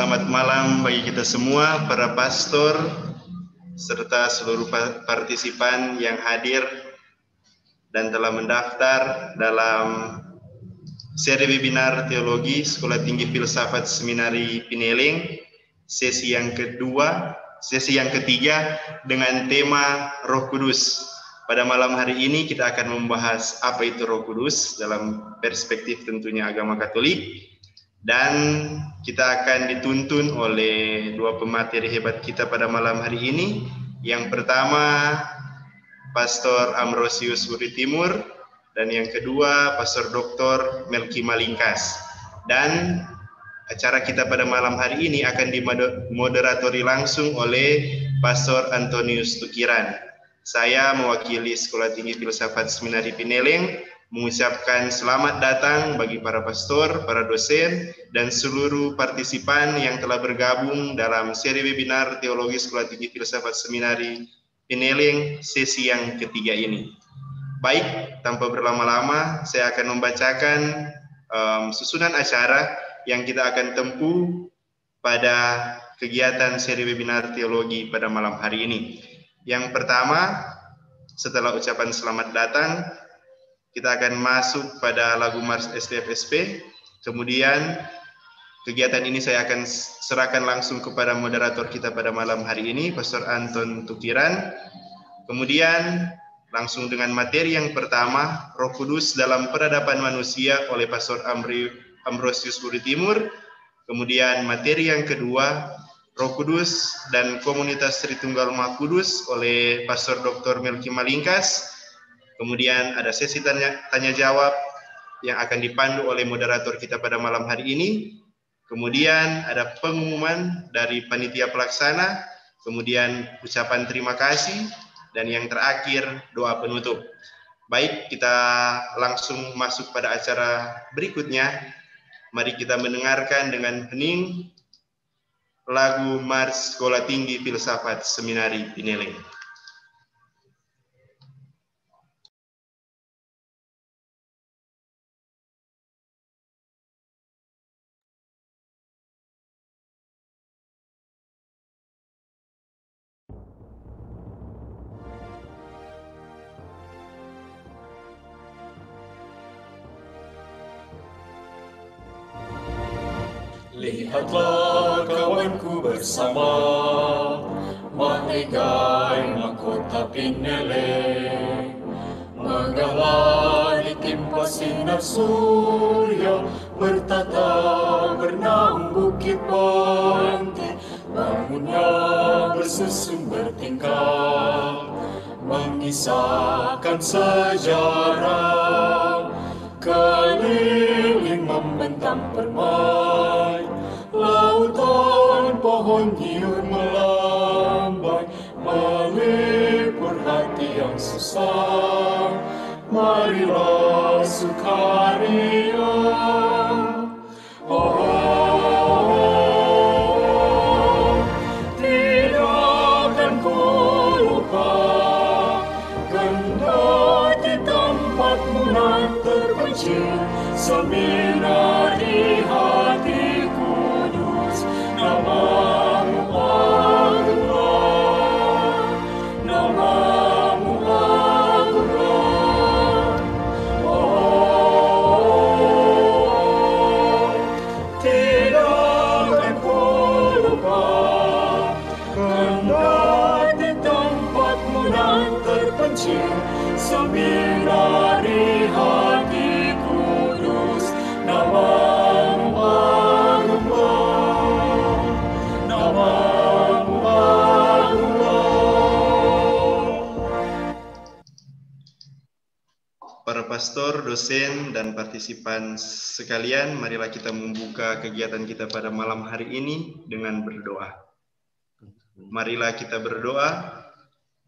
Selamat malam bagi kita semua, para pastor, serta seluruh partisipan yang hadir dan telah mendaftar dalam seri webinar teologi Sekolah Tinggi Filsafat Seminari Pineling, sesi yang kedua, sesi yang ketiga dengan tema Roh Kudus. Pada malam hari ini kita akan membahas apa itu Roh Kudus dalam perspektif tentunya agama Katolik dan kita akan dituntun oleh dua pemateri hebat kita pada malam hari ini. Yang pertama Pastor Amrosius Wuri Timur dan yang kedua Pastor Dr. Melki Malingkas. Dan acara kita pada malam hari ini akan dimoderatori langsung oleh Pastor Antonius Tukiran. Saya mewakili Sekolah Tinggi Filsafat Seminari Pineleng mengucapkan selamat datang bagi para pastor, para dosen, dan seluruh partisipan yang telah bergabung dalam seri webinar Teologi Sekolah Tinggi Filsafat Seminari Pineling sesi yang ketiga ini. Baik, tanpa berlama-lama, saya akan membacakan um, susunan acara yang kita akan tempuh pada kegiatan seri webinar teologi pada malam hari ini. Yang pertama, setelah ucapan selamat datang, kita akan masuk pada lagu Mars STFSP. Kemudian kegiatan ini saya akan serahkan langsung kepada moderator kita pada malam hari ini, Pastor Anton Tukiran. Kemudian langsung dengan materi yang pertama, Roh Kudus dalam peradaban manusia oleh Pastor Amri, Ambrosius Budi Timur. Kemudian materi yang kedua, Roh Kudus dan Komunitas Tritunggal Maha Kudus oleh Pastor Dr. Melki Malingkas. Kemudian ada sesi tanya, tanya jawab yang akan dipandu oleh moderator kita pada malam hari ini. Kemudian ada pengumuman dari panitia pelaksana, kemudian ucapan terima kasih, dan yang terakhir doa penutup. Baik, kita langsung masuk pada acara berikutnya. Mari kita mendengarkan dengan hening lagu Mars Sekolah Tinggi Filsafat Seminari Pineleng. bersama Mengigai mahkota pinele Menggalah ditimpa sinar surya Bertata bernaung bukit pantai Bangunnya bersusun bertingkat Mengisahkan sejarah Keliling membentang permata Banjir melambai melipur hati yang susah Marilah sukaria Oh, oh, oh. Tidak akan ku lupa Kendati tempatmu nan terpencil Sambil Pastor, dosen, dan partisipan sekalian, marilah kita membuka kegiatan kita pada malam hari ini dengan berdoa. Marilah kita berdoa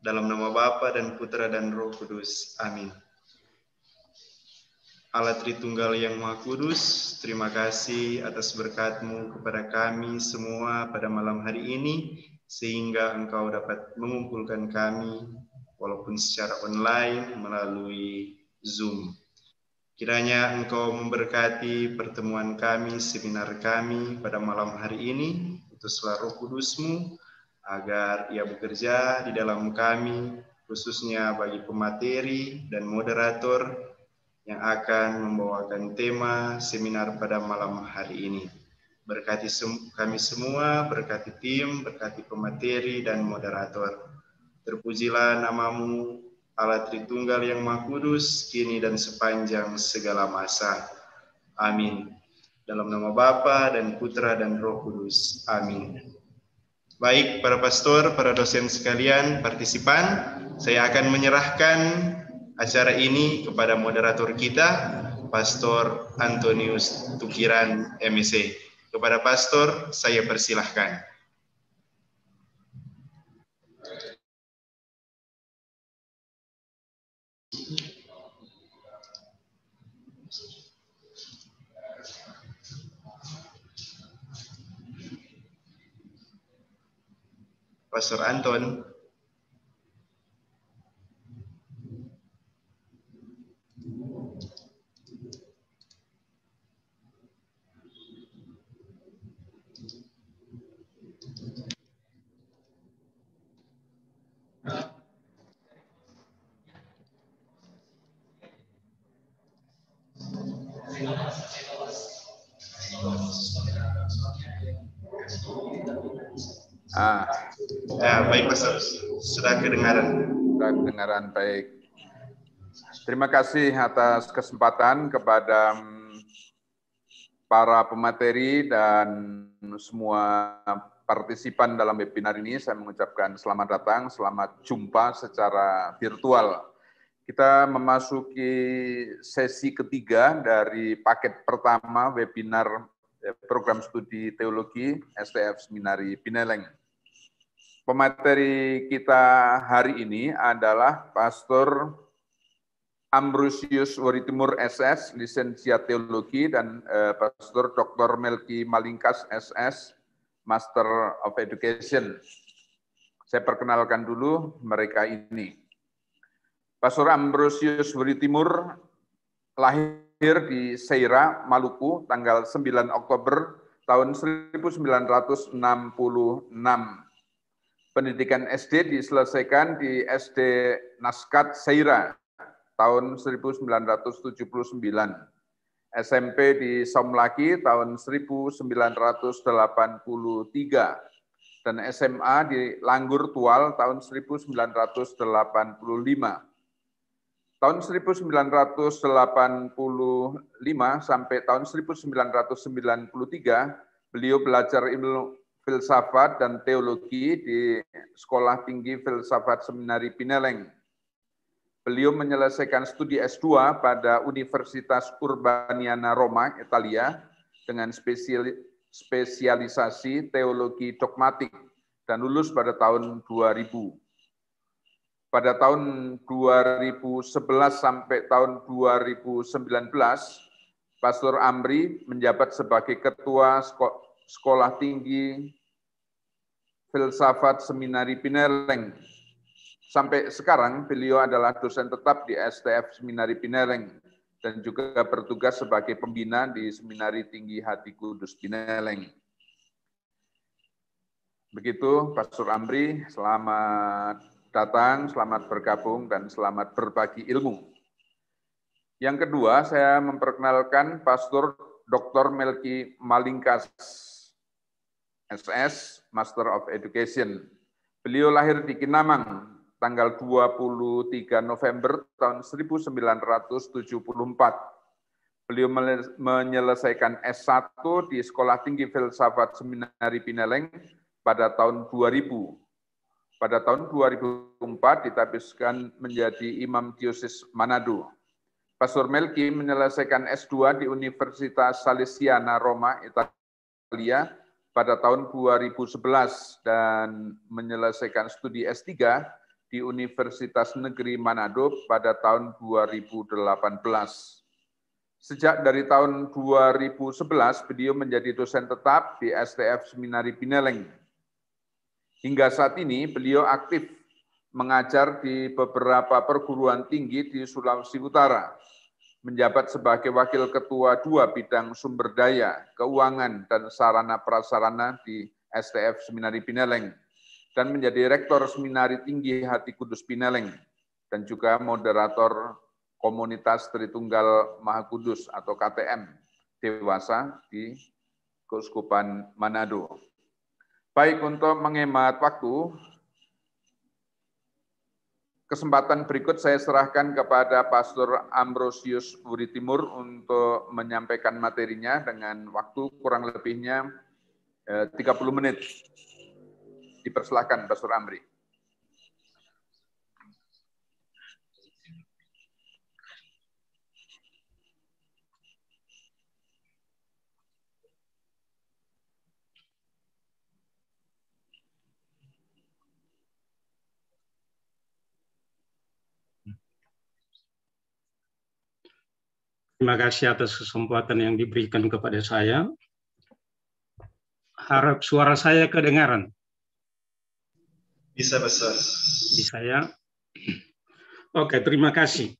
dalam nama Bapa dan Putra dan Roh Kudus. Amin. Allah Tritunggal yang Maha Kudus, terima kasih atas berkatmu kepada kami semua pada malam hari ini, sehingga Engkau dapat mengumpulkan kami walaupun secara online melalui Zoom. Kiranya Engkau memberkati pertemuan kami, seminar kami pada malam hari ini, utuslah roh kudusmu, agar ia bekerja di dalam kami, khususnya bagi pemateri dan moderator yang akan membawakan tema seminar pada malam hari ini. Berkati sem kami semua, berkati tim, berkati pemateri dan moderator. Terpujilah namamu Allah Tritunggal yang Maha Kudus, kini dan sepanjang segala masa. Amin. Dalam nama Bapa dan Putra dan Roh Kudus. Amin. Baik, para pastor, para dosen sekalian, partisipan, saya akan menyerahkan acara ini kepada moderator kita, Pastor Antonius Tukiran, MSC. Kepada pastor, saya persilahkan. Pastor Anton. Ah. Ya, baik Mas sudah kedengaran. Sudah kedengaran, baik. Terima kasih atas kesempatan kepada mm, para pemateri dan semua partisipan dalam webinar ini. Saya mengucapkan selamat datang, selamat jumpa secara virtual. Kita memasuki sesi ketiga dari paket pertama webinar eh, program studi teologi STF Seminari Pineleng. Pemateri kita hari ini adalah Pastor Ambrosius Waritimur SS, Lisensia Teologi, dan eh, Pastor Dr. Melki Malingkas SS, Master of Education. Saya perkenalkan dulu mereka ini. Pastor Ambrosius Waritimur lahir di Seira, Maluku, tanggal 9 Oktober tahun 1966 pendidikan SD diselesaikan di SD Naskat Seira tahun 1979. SMP di Somlaki tahun 1983 dan SMA di Langgur Tual tahun 1985. Tahun 1985 sampai tahun 1993 beliau belajar ilmu filsafat dan teologi di Sekolah Tinggi Filsafat Seminari Pineleng. Beliau menyelesaikan studi S2 pada Universitas Urbaniana Roma, Italia, dengan spesialisasi teologi dogmatik dan lulus pada tahun 2000 pada tahun 2011 sampai tahun 2019, Pastor Amri menjabat sebagai Ketua Sekolah Tinggi Filsafat Seminari Pinereng. Sampai sekarang beliau adalah dosen tetap di STF Seminari Pinereng dan juga bertugas sebagai pembina di Seminari Tinggi Hati Kudus Pinereng. Begitu, Pastor Amri, selamat datang, selamat bergabung, dan selamat berbagi ilmu. Yang kedua, saya memperkenalkan Pastor Dr. Melki Malingkas SS, Master of Education. Beliau lahir di Kinamang tanggal 23 November tahun 1974. Beliau menyelesaikan S1 di Sekolah Tinggi Filsafat Seminari Pineleng pada tahun 2000. Pada tahun 2004 ditabiskan menjadi Imam Diosis Manado. Pastor Melki menyelesaikan S2 di Universitas Salesiana Roma, Italia pada tahun 2011 dan menyelesaikan studi S3 di Universitas Negeri Manado pada tahun 2018. Sejak dari tahun 2011, beliau menjadi dosen tetap di STF Seminari Pineleng. Hingga saat ini, beliau aktif mengajar di beberapa perguruan tinggi di Sulawesi Utara, menjabat sebagai Wakil Ketua dua bidang sumber daya, keuangan, dan sarana-prasarana di STF Seminari Pineleng, dan menjadi Rektor Seminari Tinggi Hati Kudus Pineleng, dan juga moderator Komunitas Tritunggal Maha Kudus atau KTM dewasa di Keuskupan Manado. Baik untuk menghemat waktu, Kesempatan berikut saya serahkan kepada Pastor Ambrosius Wuri Timur untuk menyampaikan materinya dengan waktu kurang lebihnya 30 eh, menit. Dipersilahkan Pastor Amri. Terima kasih atas kesempatan yang diberikan kepada saya. Harap suara saya kedengaran. Bisa besar. Bisa ya. Oke, terima kasih.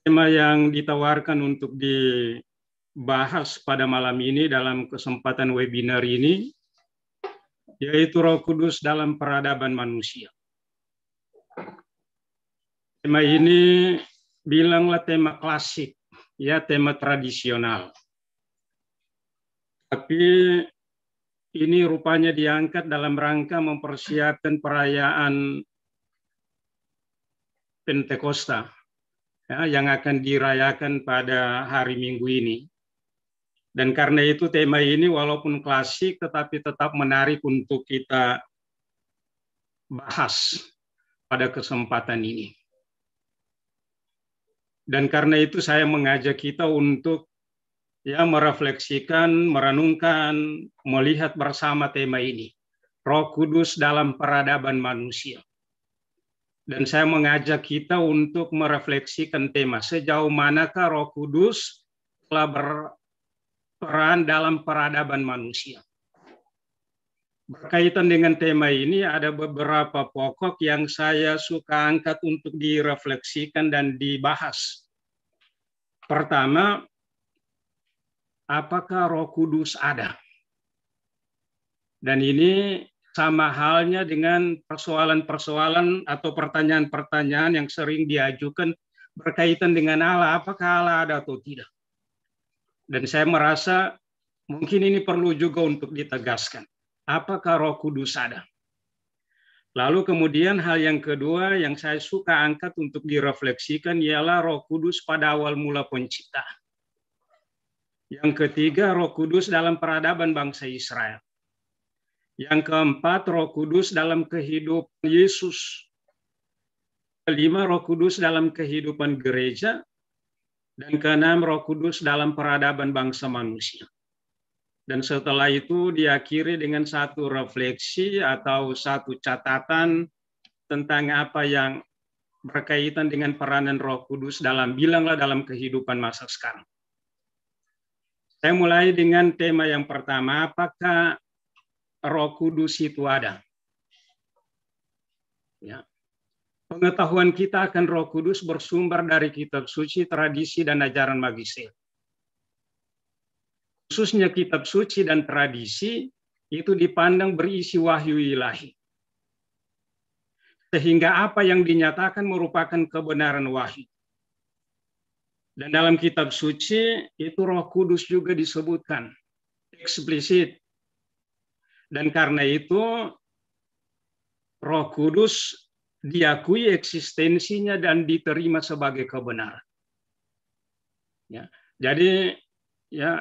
Tema yang ditawarkan untuk dibahas pada malam ini dalam kesempatan webinar ini yaitu Roh Kudus dalam peradaban manusia. Tema ini bilanglah tema klasik, ya tema tradisional. Tapi ini rupanya diangkat dalam rangka mempersiapkan perayaan Pentekosta ya, yang akan dirayakan pada hari Minggu ini. Dan karena itu tema ini walaupun klasik tetapi tetap menarik untuk kita bahas pada kesempatan ini. Dan karena itu saya mengajak kita untuk ya merefleksikan, merenungkan, melihat bersama tema ini. Roh Kudus dalam peradaban manusia. Dan saya mengajak kita untuk merefleksikan tema sejauh manakah Roh Kudus telah berperan dalam peradaban manusia. Berkaitan dengan tema ini ada beberapa pokok yang saya suka angkat untuk direfleksikan dan dibahas. Pertama, apakah Roh Kudus ada? Dan ini sama halnya dengan persoalan-persoalan atau pertanyaan-pertanyaan yang sering diajukan berkaitan dengan Allah, apakah Allah ada atau tidak. Dan saya merasa mungkin ini perlu juga untuk ditegaskan. Apakah Roh Kudus ada? Lalu kemudian hal yang kedua yang saya suka angkat untuk direfleksikan ialah Roh Kudus pada awal mula pencipta. Yang ketiga, Roh Kudus dalam peradaban bangsa Israel. Yang keempat, Roh Kudus dalam kehidupan Yesus. Kelima, Roh Kudus dalam kehidupan gereja. Dan keenam, Roh Kudus dalam peradaban bangsa manusia dan setelah itu diakhiri dengan satu refleksi atau satu catatan tentang apa yang berkaitan dengan peranan Roh Kudus dalam bilanglah dalam kehidupan masa sekarang. Saya mulai dengan tema yang pertama, apakah Roh Kudus itu ada? Ya. Pengetahuan kita akan Roh Kudus bersumber dari kitab suci, tradisi dan ajaran magisil khususnya kitab suci dan tradisi itu dipandang berisi wahyu ilahi. Sehingga apa yang dinyatakan merupakan kebenaran wahyu. Dan dalam kitab suci itu Roh Kudus juga disebutkan eksplisit. Dan karena itu Roh Kudus diakui eksistensinya dan diterima sebagai kebenaran. Ya. Jadi ya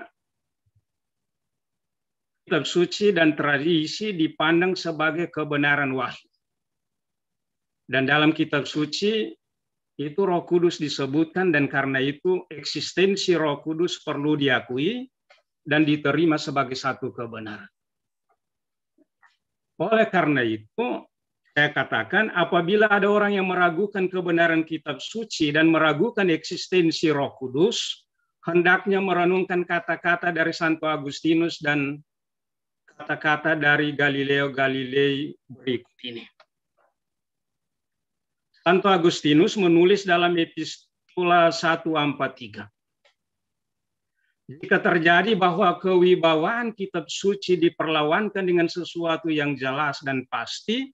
kitab suci dan tradisi dipandang sebagai kebenaran wahyu. Dan dalam kitab suci itu Roh Kudus disebutkan dan karena itu eksistensi Roh Kudus perlu diakui dan diterima sebagai satu kebenaran. Oleh karena itu, saya katakan apabila ada orang yang meragukan kebenaran kitab suci dan meragukan eksistensi Roh Kudus, hendaknya merenungkan kata-kata dari Santo Agustinus dan kata-kata dari Galileo Galilei berikut ini. Santo Agustinus menulis dalam Epistula 143. Jika terjadi bahwa kewibawaan kitab suci diperlawankan dengan sesuatu yang jelas dan pasti,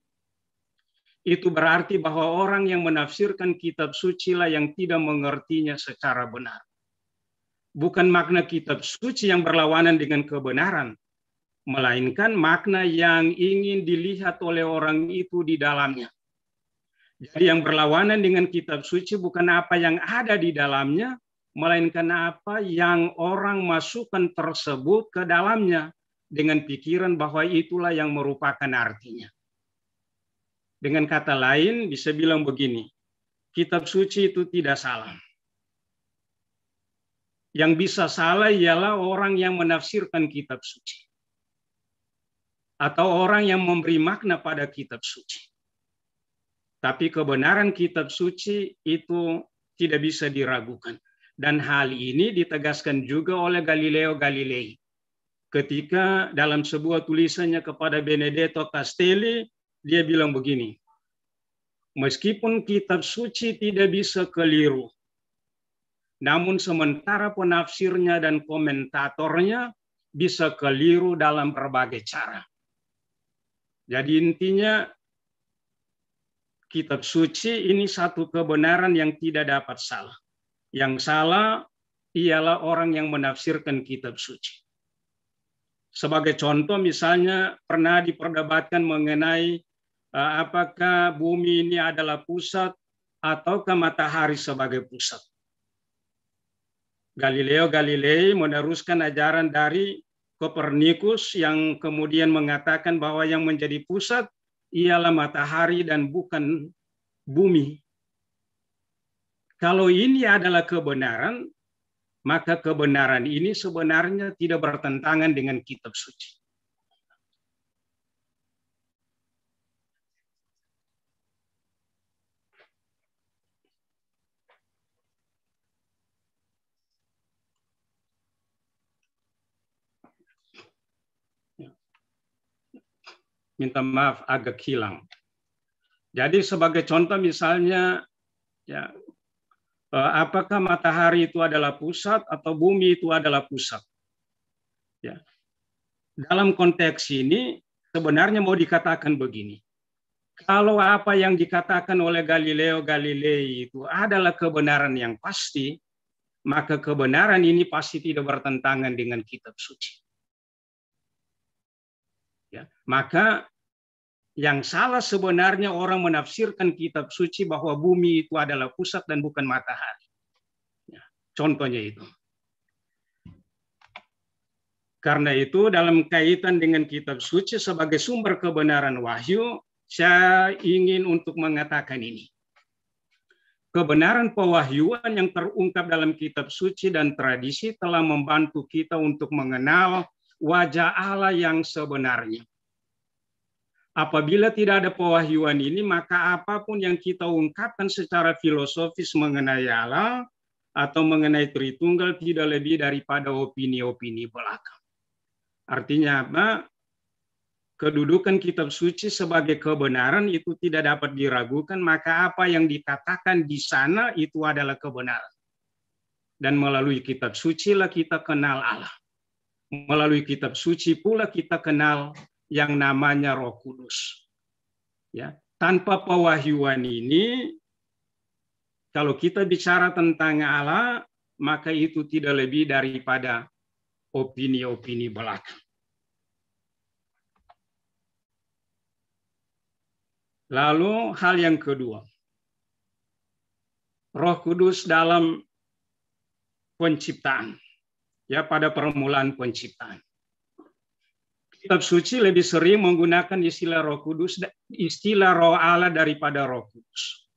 itu berarti bahwa orang yang menafsirkan kitab suci lah yang tidak mengertinya secara benar. Bukan makna kitab suci yang berlawanan dengan kebenaran, melainkan makna yang ingin dilihat oleh orang itu di dalamnya. Jadi yang berlawanan dengan kitab suci bukan apa yang ada di dalamnya, melainkan apa yang orang masukkan tersebut ke dalamnya dengan pikiran bahwa itulah yang merupakan artinya. Dengan kata lain bisa bilang begini, kitab suci itu tidak salah. Yang bisa salah ialah orang yang menafsirkan kitab suci atau orang yang memberi makna pada kitab suci. Tapi kebenaran kitab suci itu tidak bisa diragukan. Dan hal ini ditegaskan juga oleh Galileo Galilei. Ketika dalam sebuah tulisannya kepada Benedetto Castelli, dia bilang begini, meskipun kitab suci tidak bisa keliru, namun sementara penafsirnya dan komentatornya bisa keliru dalam berbagai cara. Jadi intinya kitab suci ini satu kebenaran yang tidak dapat salah. Yang salah ialah orang yang menafsirkan kitab suci. Sebagai contoh misalnya pernah diperdebatkan mengenai eh, apakah bumi ini adalah pusat ataukah matahari sebagai pusat. Galileo Galilei meneruskan ajaran dari Kopernikus yang kemudian mengatakan bahwa yang menjadi pusat ialah matahari dan bukan bumi. Kalau ini adalah kebenaran, maka kebenaran ini sebenarnya tidak bertentangan dengan kitab suci. minta maaf agak hilang. Jadi sebagai contoh misalnya ya eh, apakah matahari itu adalah pusat atau bumi itu adalah pusat? Ya. Dalam konteks ini sebenarnya mau dikatakan begini. Kalau apa yang dikatakan oleh Galileo Galilei itu adalah kebenaran yang pasti, maka kebenaran ini pasti tidak bertentangan dengan kitab suci. Ya, maka yang salah sebenarnya orang menafsirkan kitab suci bahwa bumi itu adalah pusat dan bukan matahari. Ya, contohnya itu. Karena itu dalam kaitan dengan kitab suci sebagai sumber kebenaran wahyu, saya ingin untuk mengatakan ini. Kebenaran pewahyuan yang terungkap dalam kitab suci dan tradisi telah membantu kita untuk mengenal wajah Allah yang sebenarnya. Apabila tidak ada pewahyuan ini, maka apapun yang kita ungkapkan secara filosofis mengenai Allah atau mengenai Tritunggal tidak lebih daripada opini-opini belaka. Artinya apa? Kedudukan kitab suci sebagai kebenaran itu tidak dapat diragukan, maka apa yang dikatakan di sana itu adalah kebenaran. Dan melalui kitab suci lah kita kenal Allah melalui kitab suci pula kita kenal yang namanya Roh Kudus. Ya, tanpa pewahyuan ini kalau kita bicara tentang Allah, maka itu tidak lebih daripada opini-opini belaka. Lalu hal yang kedua. Roh Kudus dalam penciptaan ya pada permulaan penciptaan. Kitab suci lebih sering menggunakan istilah Roh Kudus, istilah Roh Allah daripada Roh Kudus.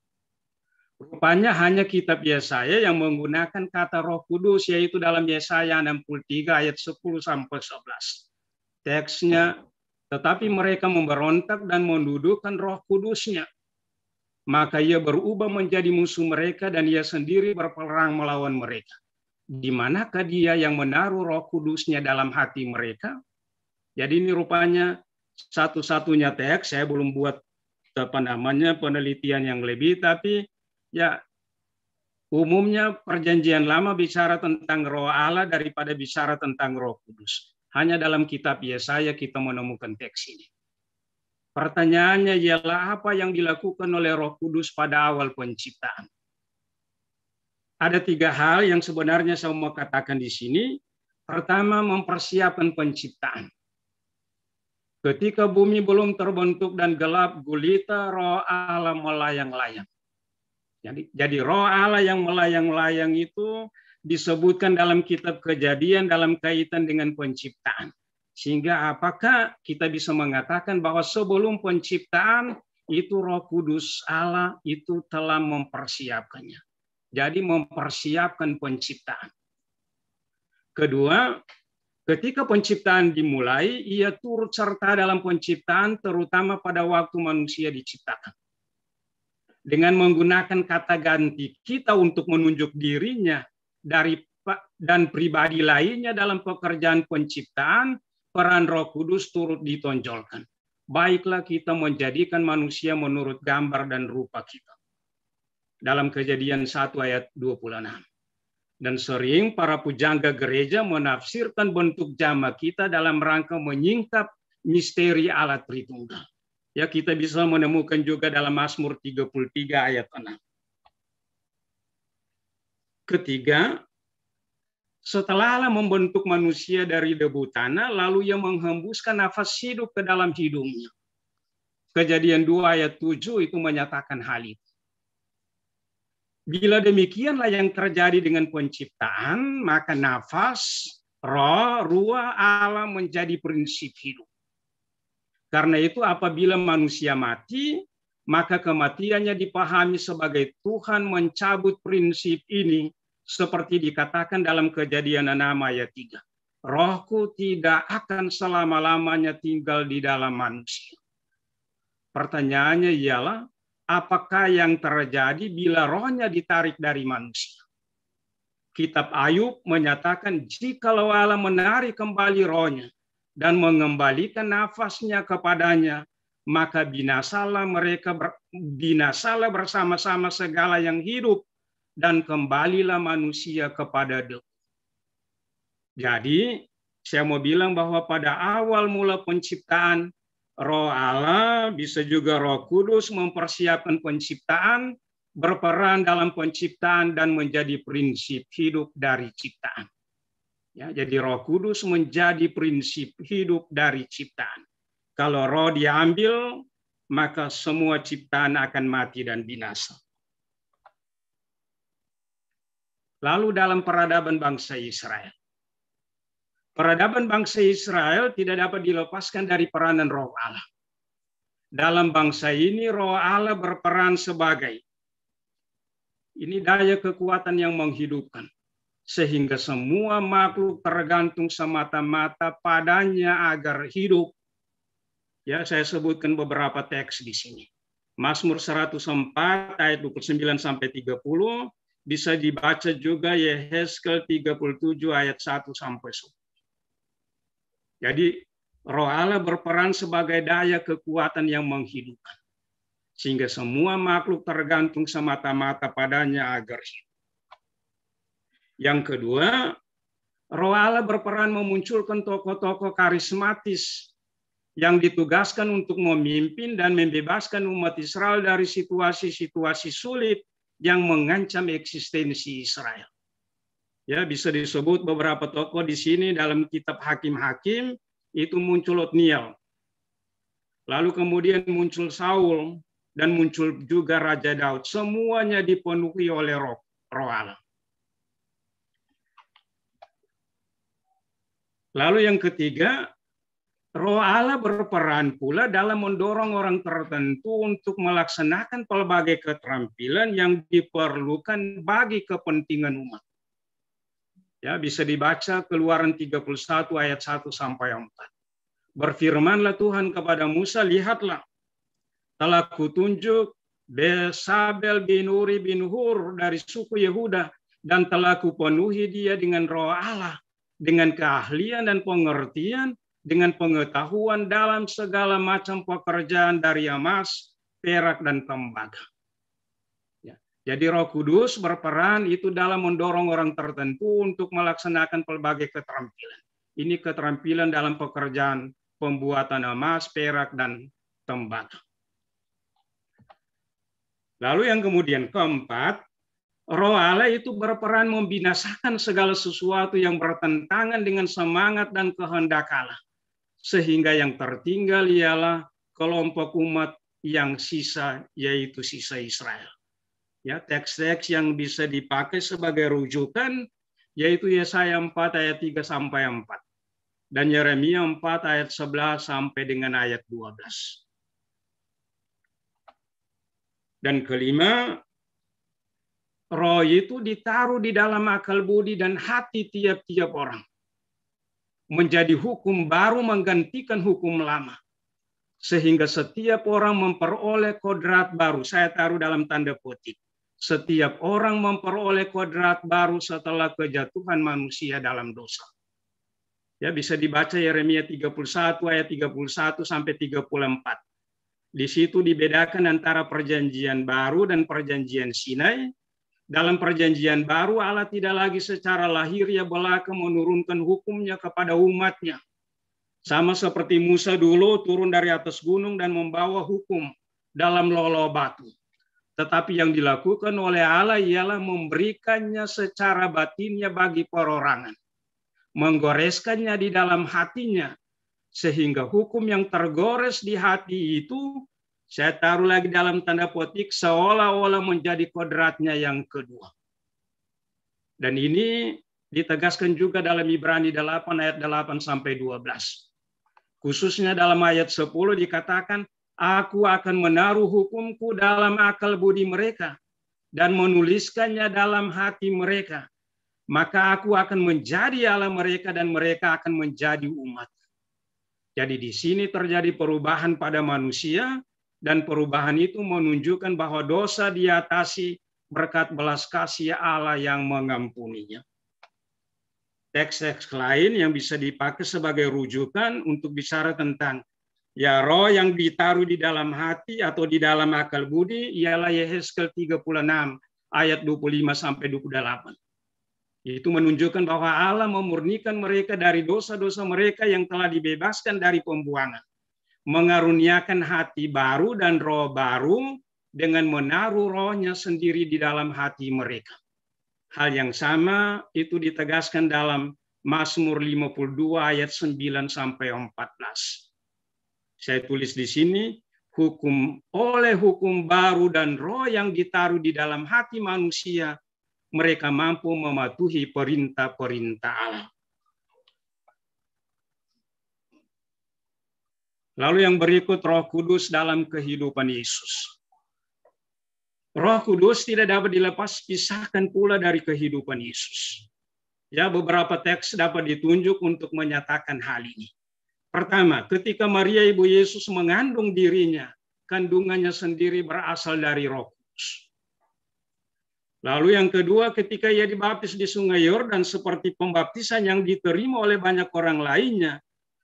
Rupanya hanya kitab Yesaya yang menggunakan kata Roh Kudus yaitu dalam Yesaya 63 ayat 10 sampai 11. Teksnya tetapi mereka memberontak dan mendudukkan Roh Kudusnya. Maka ia berubah menjadi musuh mereka dan ia sendiri berperang melawan mereka di manakah dia yang menaruh roh kudusnya dalam hati mereka? Jadi ini rupanya satu-satunya teks, saya belum buat apa namanya penelitian yang lebih, tapi ya umumnya perjanjian lama bicara tentang roh Allah daripada bicara tentang roh kudus. Hanya dalam kitab Yesaya kita menemukan teks ini. Pertanyaannya ialah apa yang dilakukan oleh roh kudus pada awal penciptaan? ada tiga hal yang sebenarnya saya mau katakan di sini. Pertama, mempersiapkan penciptaan. Ketika bumi belum terbentuk dan gelap gulita, roh Allah melayang-layang. Jadi, jadi roh Allah yang melayang-layang itu disebutkan dalam kitab kejadian dalam kaitan dengan penciptaan. Sehingga apakah kita bisa mengatakan bahwa sebelum penciptaan itu roh kudus Allah itu telah mempersiapkannya. Jadi mempersiapkan penciptaan. Kedua, ketika penciptaan dimulai, ia turut serta dalam penciptaan terutama pada waktu manusia diciptakan. Dengan menggunakan kata ganti kita untuk menunjuk dirinya dari dan pribadi lainnya dalam pekerjaan penciptaan, peran Roh Kudus turut ditonjolkan. Baiklah kita menjadikan manusia menurut gambar dan rupa kita dalam kejadian 1 ayat 26. Dan sering para pujangga gereja menafsirkan bentuk jama kita dalam rangka menyingkap misteri alat Tritunggal. Ya kita bisa menemukan juga dalam Mazmur 33 ayat 6. Ketiga, setelah Allah membentuk manusia dari debu tanah, lalu ia menghembuskan nafas hidup ke dalam hidungnya. Kejadian 2 ayat 7 itu menyatakan hal itu. Bila demikianlah yang terjadi dengan penciptaan, maka nafas, roh, ruah alam menjadi prinsip hidup. Karena itu apabila manusia mati, maka kematiannya dipahami sebagai Tuhan mencabut prinsip ini seperti dikatakan dalam kejadian nama ayat 3. Rohku tidak akan selama-lamanya tinggal di dalam manusia. Pertanyaannya ialah, apakah yang terjadi bila rohnya ditarik dari manusia. Kitab Ayub menyatakan jikalau Allah menarik kembali rohnya dan mengembalikan nafasnya kepadanya, maka binasalah mereka binasalah bersama-sama segala yang hidup dan kembalilah manusia kepada Dia. Jadi, saya mau bilang bahwa pada awal mula penciptaan roh Allah, bisa juga roh kudus mempersiapkan penciptaan, berperan dalam penciptaan dan menjadi prinsip hidup dari ciptaan. Ya, jadi roh kudus menjadi prinsip hidup dari ciptaan. Kalau roh diambil, maka semua ciptaan akan mati dan binasa. Lalu dalam peradaban bangsa Israel, Peradaban bangsa Israel tidak dapat dilepaskan dari peranan roh Allah. Dalam bangsa ini roh Allah berperan sebagai ini daya kekuatan yang menghidupkan. Sehingga semua makhluk tergantung semata-mata padanya agar hidup. Ya, saya sebutkan beberapa teks di sini. Mazmur 104 ayat 29 sampai 30 bisa dibaca juga Yeheskel 37 ayat 1 sampai 10. Jadi roh Allah berperan sebagai daya kekuatan yang menghidupkan. Sehingga semua makhluk tergantung semata-mata padanya agar Yang kedua, roh Allah berperan memunculkan tokoh-tokoh karismatis yang ditugaskan untuk memimpin dan membebaskan umat Israel dari situasi-situasi sulit yang mengancam eksistensi Israel. Ya, bisa disebut beberapa tokoh di sini dalam kitab Hakim-hakim itu muncul Otniel. Lalu kemudian muncul Saul dan muncul juga Raja Daud. Semuanya dipenuhi oleh roh, roh Allah. Lalu yang ketiga, Roh Allah berperan pula dalam mendorong orang tertentu untuk melaksanakan pelbagai keterampilan yang diperlukan bagi kepentingan umat. Ya, bisa dibaca Keluaran 31 ayat 1 sampai 4. Berfirmanlah Tuhan kepada Musa, lihatlah telah kutunjuk Besabel bin Uri bin Hur dari suku Yehuda dan telah kupenuhi dia dengan roh Allah, dengan keahlian dan pengertian, dengan pengetahuan dalam segala macam pekerjaan dari emas, perak, dan tembaga. Jadi Roh Kudus berperan itu dalam mendorong orang tertentu untuk melaksanakan pelbagai keterampilan. Ini keterampilan dalam pekerjaan pembuatan emas, perak dan tembaga. Lalu yang kemudian keempat, Roh Allah itu berperan membinasakan segala sesuatu yang bertentangan dengan semangat dan kehendak Allah. Sehingga yang tertinggal ialah kelompok umat yang sisa, yaitu sisa Israel ya teks-teks yang bisa dipakai sebagai rujukan yaitu Yesaya 4 ayat 3 sampai 4 dan Yeremia 4 ayat 11 sampai dengan ayat 12. Dan kelima, roh itu ditaruh di dalam akal budi dan hati tiap-tiap orang. Menjadi hukum baru menggantikan hukum lama sehingga setiap orang memperoleh kodrat baru. Saya taruh dalam tanda kutip setiap orang memperoleh kuadrat baru setelah kejatuhan manusia dalam dosa. Ya, bisa dibaca Yeremia 31 ayat 31 sampai 34. Di situ dibedakan antara perjanjian baru dan perjanjian Sinai. Dalam perjanjian baru Allah tidak lagi secara lahir ya belaka menurunkan hukumnya kepada umatnya. Sama seperti Musa dulu turun dari atas gunung dan membawa hukum dalam lolo batu. Tetapi yang dilakukan oleh Allah ialah memberikannya secara batinnya bagi perorangan. Menggoreskannya di dalam hatinya. Sehingga hukum yang tergores di hati itu, saya taruh lagi dalam tanda potik, seolah-olah menjadi kodratnya yang kedua. Dan ini ditegaskan juga dalam Ibrani 8 ayat 8 sampai 12. Khususnya dalam ayat 10 dikatakan Aku akan menaruh hukumku dalam akal budi mereka dan menuliskannya dalam hati mereka. Maka aku akan menjadi Allah mereka dan mereka akan menjadi umat. Jadi di sini terjadi perubahan pada manusia dan perubahan itu menunjukkan bahwa dosa diatasi berkat belas kasih Allah yang mengampuninya. Teks-teks lain yang bisa dipakai sebagai rujukan untuk bicara tentang Ya roh yang ditaruh di dalam hati atau di dalam akal budi ialah Yeheskel 36 ayat 25 sampai 28. Itu menunjukkan bahwa Allah memurnikan mereka dari dosa-dosa mereka yang telah dibebaskan dari pembuangan. Mengaruniakan hati baru dan roh baru dengan menaruh rohnya sendiri di dalam hati mereka. Hal yang sama itu ditegaskan dalam Mazmur 52 ayat 9 sampai 14. Saya tulis di sini, hukum oleh hukum baru dan roh yang ditaruh di dalam hati manusia, mereka mampu mematuhi perintah-perintah Allah. Lalu yang berikut Roh Kudus dalam kehidupan Yesus. Roh Kudus tidak dapat dilepas pisahkan pula dari kehidupan Yesus. Ya, beberapa teks dapat ditunjuk untuk menyatakan hal ini. Pertama, ketika Maria ibu Yesus mengandung dirinya, kandungannya sendiri berasal dari Roh Kudus. Lalu yang kedua, ketika ia dibaptis di Sungai Yordan seperti pembaptisan yang diterima oleh banyak orang lainnya,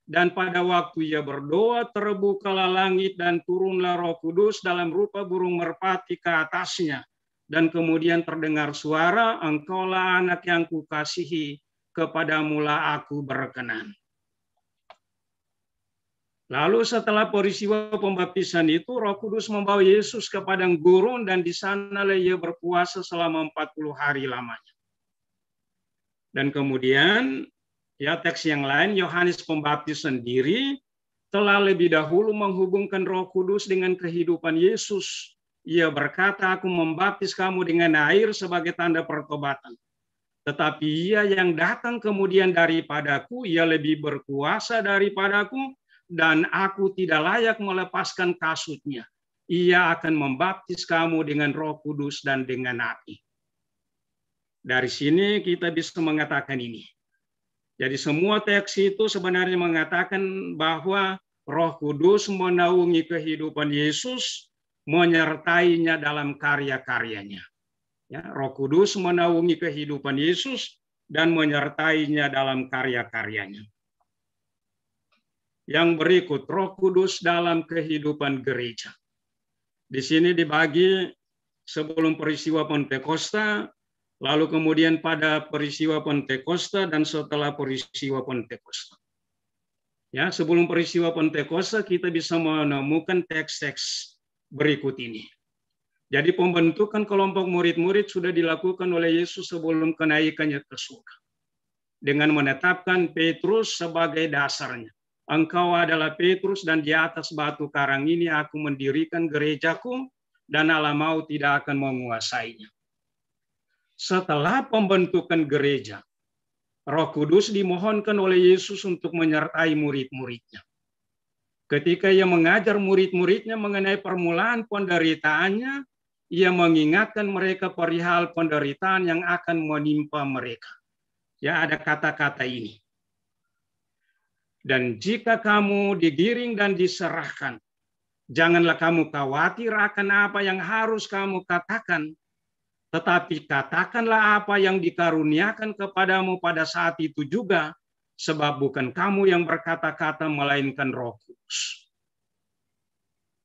dan pada waktu ia berdoa, terbukalah langit dan turunlah roh kudus dalam rupa burung merpati ke atasnya. Dan kemudian terdengar suara, engkaulah anak yang kukasihi, kepadamulah aku berkenan. Lalu setelah peristiwa pembaptisan itu, Roh Kudus membawa Yesus ke padang gurun dan di sana ia berpuasa selama 40 hari lamanya. Dan kemudian ya teks yang lain Yohanes Pembaptis sendiri telah lebih dahulu menghubungkan Roh Kudus dengan kehidupan Yesus. Ia berkata, "Aku membaptis kamu dengan air sebagai tanda pertobatan." Tetapi ia yang datang kemudian daripadaku, ia lebih berkuasa daripadaku dan aku tidak layak melepaskan kasutnya. Ia akan membaptis kamu dengan roh kudus dan dengan api. Dari sini kita bisa mengatakan ini. Jadi semua teks itu sebenarnya mengatakan bahwa roh kudus menaungi kehidupan Yesus, menyertainya dalam karya-karyanya. Ya, roh kudus menaungi kehidupan Yesus dan menyertainya dalam karya-karyanya yang berikut Roh Kudus dalam kehidupan gereja. Di sini dibagi sebelum peristiwa Pentekosta, lalu kemudian pada peristiwa Pentekosta dan setelah peristiwa Pentekosta. Ya, sebelum peristiwa Pentekosta kita bisa menemukan teks-teks berikut ini. Jadi pembentukan kelompok murid-murid sudah dilakukan oleh Yesus sebelum kenaikannya ke surga dengan menetapkan Petrus sebagai dasarnya. Engkau adalah Petrus dan di atas batu karang ini aku mendirikan gerejaku dan Allah mau tidak akan menguasainya. Setelah pembentukan gereja, Roh Kudus dimohonkan oleh Yesus untuk menyertai murid-muridnya. Ketika ia mengajar murid-muridnya mengenai permulaan penderitaannya, ia mengingatkan mereka perihal penderitaan yang akan menimpa mereka. Ya ada kata-kata ini. Dan jika kamu digiring dan diserahkan, janganlah kamu khawatir akan apa yang harus kamu katakan, tetapi katakanlah apa yang dikaruniakan kepadamu pada saat itu juga, sebab bukan kamu yang berkata-kata melainkan Roh Kudus.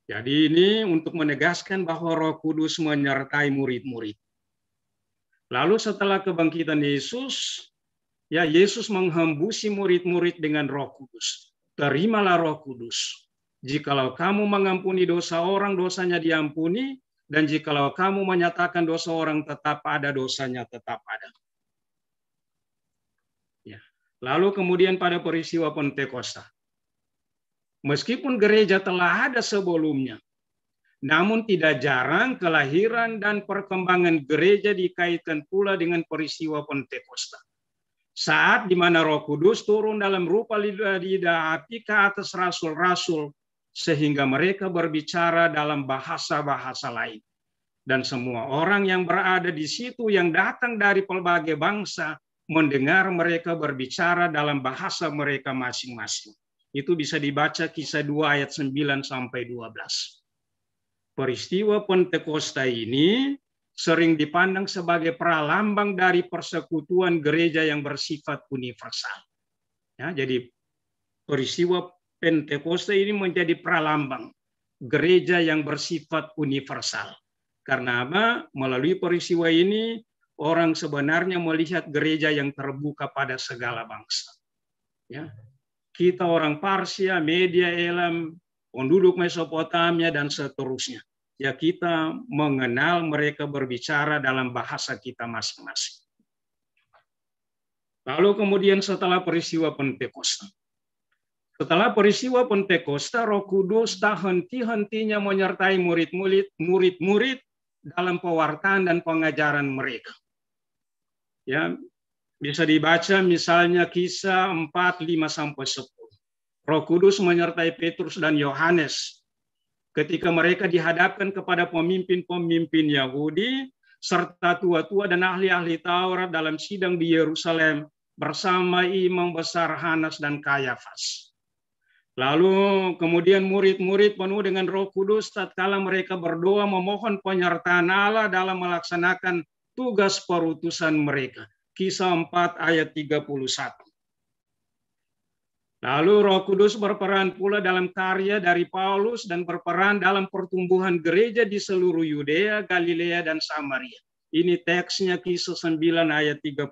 Jadi ini untuk menegaskan bahwa Roh Kudus menyertai murid-murid. Lalu setelah kebangkitan Yesus, ya Yesus menghembusi murid-murid dengan Roh Kudus. Terimalah Roh Kudus. Jikalau kamu mengampuni dosa orang, dosanya diampuni, dan jikalau kamu menyatakan dosa orang tetap ada, dosanya tetap ada. Ya. Lalu kemudian pada peristiwa Pentekosta, meskipun gereja telah ada sebelumnya, namun tidak jarang kelahiran dan perkembangan gereja dikaitkan pula dengan peristiwa Pentekosta saat di mana Roh Kudus turun dalam rupa lidah api ke atas rasul-rasul sehingga mereka berbicara dalam bahasa-bahasa lain. Dan semua orang yang berada di situ yang datang dari pelbagai bangsa mendengar mereka berbicara dalam bahasa mereka masing-masing. Itu bisa dibaca kisah 2 ayat 9 sampai 12. Peristiwa Pentekosta ini sering dipandang sebagai pralambang dari persekutuan gereja yang bersifat universal. Ya, jadi peristiwa Pentekoste ini menjadi pralambang gereja yang bersifat universal. Karena apa? Melalui peristiwa ini orang sebenarnya melihat gereja yang terbuka pada segala bangsa. Ya. Kita orang Parsia, Media Elam, penduduk Mesopotamia dan seterusnya ya kita mengenal mereka berbicara dalam bahasa kita masing-masing. Lalu kemudian setelah peristiwa Pentekosta. Setelah peristiwa Pentekosta, Roh Kudus tak henti-hentinya menyertai murid-murid dalam pewartaan dan pengajaran mereka. Ya, bisa dibaca misalnya kisah 4, 5 sampai 10. Roh Kudus menyertai Petrus dan Yohanes ketika mereka dihadapkan kepada pemimpin-pemimpin Yahudi serta tua-tua dan ahli-ahli Taurat dalam sidang di Yerusalem bersama imam besar Hanas dan Kayafas. Lalu kemudian murid-murid penuh dengan roh kudus tatkala mereka berdoa memohon penyertaan Allah dalam melaksanakan tugas perutusan mereka. Kisah 4 ayat 31. Lalu Roh Kudus berperan pula dalam karya dari Paulus dan berperan dalam pertumbuhan gereja di seluruh Yudea, Galilea, dan Samaria. Ini teksnya kisah 9 ayat 31.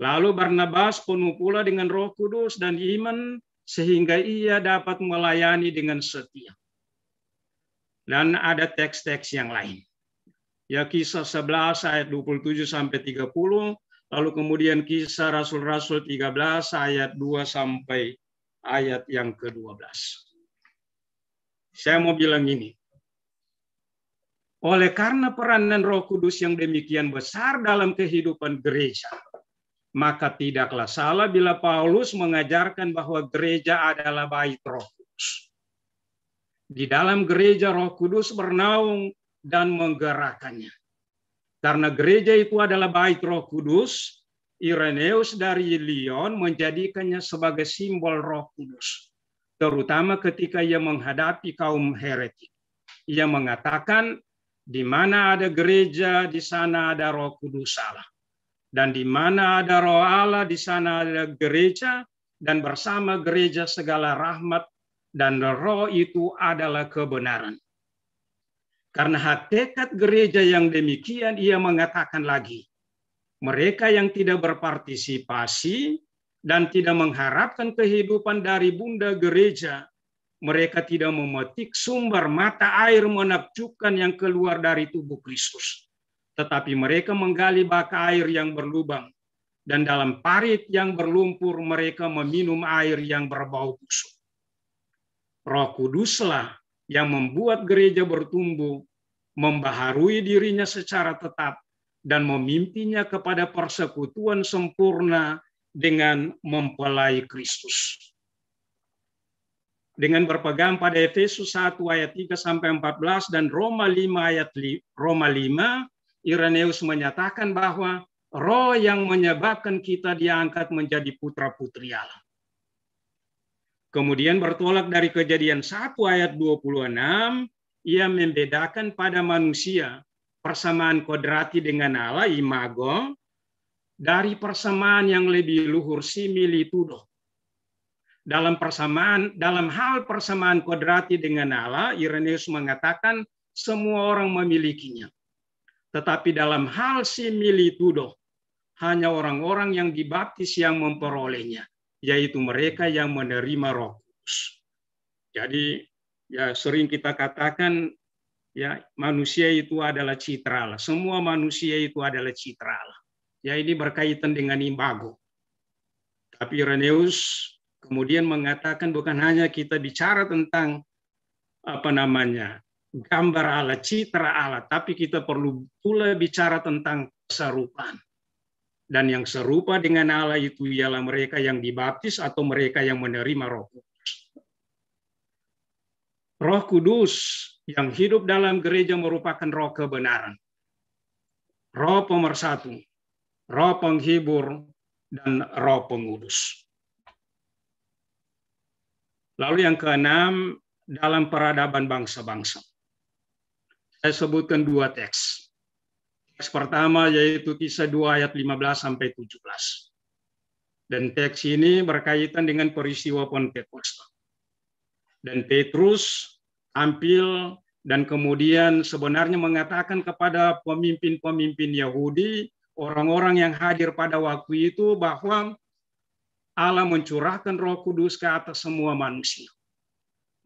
Lalu Barnabas penuh pula dengan roh kudus dan iman sehingga ia dapat melayani dengan setia. Dan ada teks-teks yang lain. Ya kisah 11 ayat 27 sampai 30, Lalu kemudian kisah Rasul-Rasul 13 ayat 2 sampai ayat yang ke-12. Saya mau bilang ini. Oleh karena peranan Roh Kudus yang demikian besar dalam kehidupan gereja, maka tidaklah salah bila Paulus mengajarkan bahwa gereja adalah bait Roh Kudus. Di dalam gereja Roh Kudus bernaung dan menggerakkannya. Karena gereja itu adalah bait Roh Kudus, Ireneus dari Lyon menjadikannya sebagai simbol Roh Kudus, terutama ketika ia menghadapi kaum heretik. Ia mengatakan, di mana ada gereja, di sana ada Roh Kudus Allah. Dan di mana ada Roh Allah, di sana ada gereja, dan bersama gereja segala rahmat dan roh itu adalah kebenaran. Karena hakikat gereja yang demikian ia mengatakan lagi, mereka yang tidak berpartisipasi dan tidak mengharapkan kehidupan dari bunda gereja, mereka tidak memetik sumber mata air menakjubkan yang keluar dari tubuh Kristus. Tetapi mereka menggali baka air yang berlubang, dan dalam parit yang berlumpur mereka meminum air yang berbau busuk. Roh Kuduslah yang membuat gereja bertumbuh, membaharui dirinya secara tetap, dan memimpinnya kepada persekutuan sempurna dengan mempelai Kristus. Dengan berpegang pada Efesus 1 ayat 3 sampai 14 dan Roma 5 ayat Roma 5, Ireneus menyatakan bahwa roh yang menyebabkan kita diangkat menjadi putra-putri Allah. Kemudian bertolak dari kejadian 1 ayat 26, ia membedakan pada manusia persamaan kodrati dengan Allah, imago, dari persamaan yang lebih luhur, similitudo. Dalam persamaan, dalam hal persamaan kodrati dengan Allah, Ireneus mengatakan semua orang memilikinya. Tetapi dalam hal similitudo, hanya orang-orang yang dibaptis yang memperolehnya yaitu mereka yang menerima Roh Kudus. Jadi ya sering kita katakan ya manusia itu adalah citra Allah. Semua manusia itu adalah citra Allah. Ya ini berkaitan dengan imbago. Tapi Reneus kemudian mengatakan bukan hanya kita bicara tentang apa namanya gambar Allah, citra Allah, tapi kita perlu pula bicara tentang keserupaan dan yang serupa dengan Allah itu ialah mereka yang dibaptis atau mereka yang menerima Roh Kudus. Roh Kudus yang hidup dalam gereja merupakan roh kebenaran, roh pemersatu, roh penghibur, dan roh pengudus. Lalu yang keenam, dalam peradaban bangsa-bangsa. Saya sebutkan dua teks teks pertama yaitu kisah 2 ayat 15 sampai 17. Dan teks ini berkaitan dengan peristiwa Pentakosta. Dan Petrus tampil dan kemudian sebenarnya mengatakan kepada pemimpin-pemimpin Yahudi, orang-orang yang hadir pada waktu itu bahwa Allah mencurahkan roh kudus ke atas semua manusia.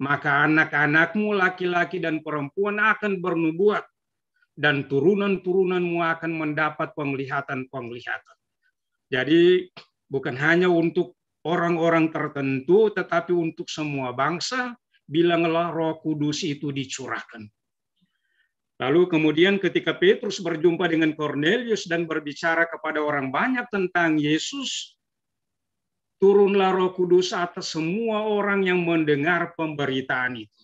Maka anak-anakmu, laki-laki dan perempuan akan bernubuat dan turunan-turunanmu akan mendapat penglihatan-penglihatan. Jadi bukan hanya untuk orang-orang tertentu, tetapi untuk semua bangsa, bilanglah roh kudus itu dicurahkan. Lalu kemudian ketika Petrus berjumpa dengan Cornelius dan berbicara kepada orang banyak tentang Yesus, turunlah roh kudus atas semua orang yang mendengar pemberitaan itu.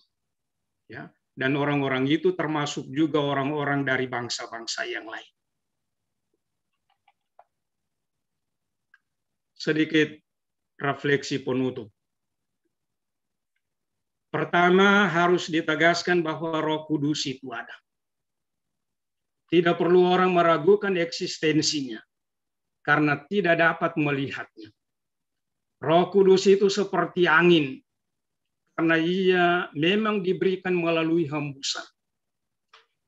Ya, dan orang-orang itu termasuk juga orang-orang dari bangsa-bangsa yang lain. Sedikit refleksi penutup. Pertama, harus ditegaskan bahwa Roh Kudus itu ada. Tidak perlu orang meragukan eksistensinya karena tidak dapat melihatnya. Roh Kudus itu seperti angin karena ia memang diberikan melalui hembusan.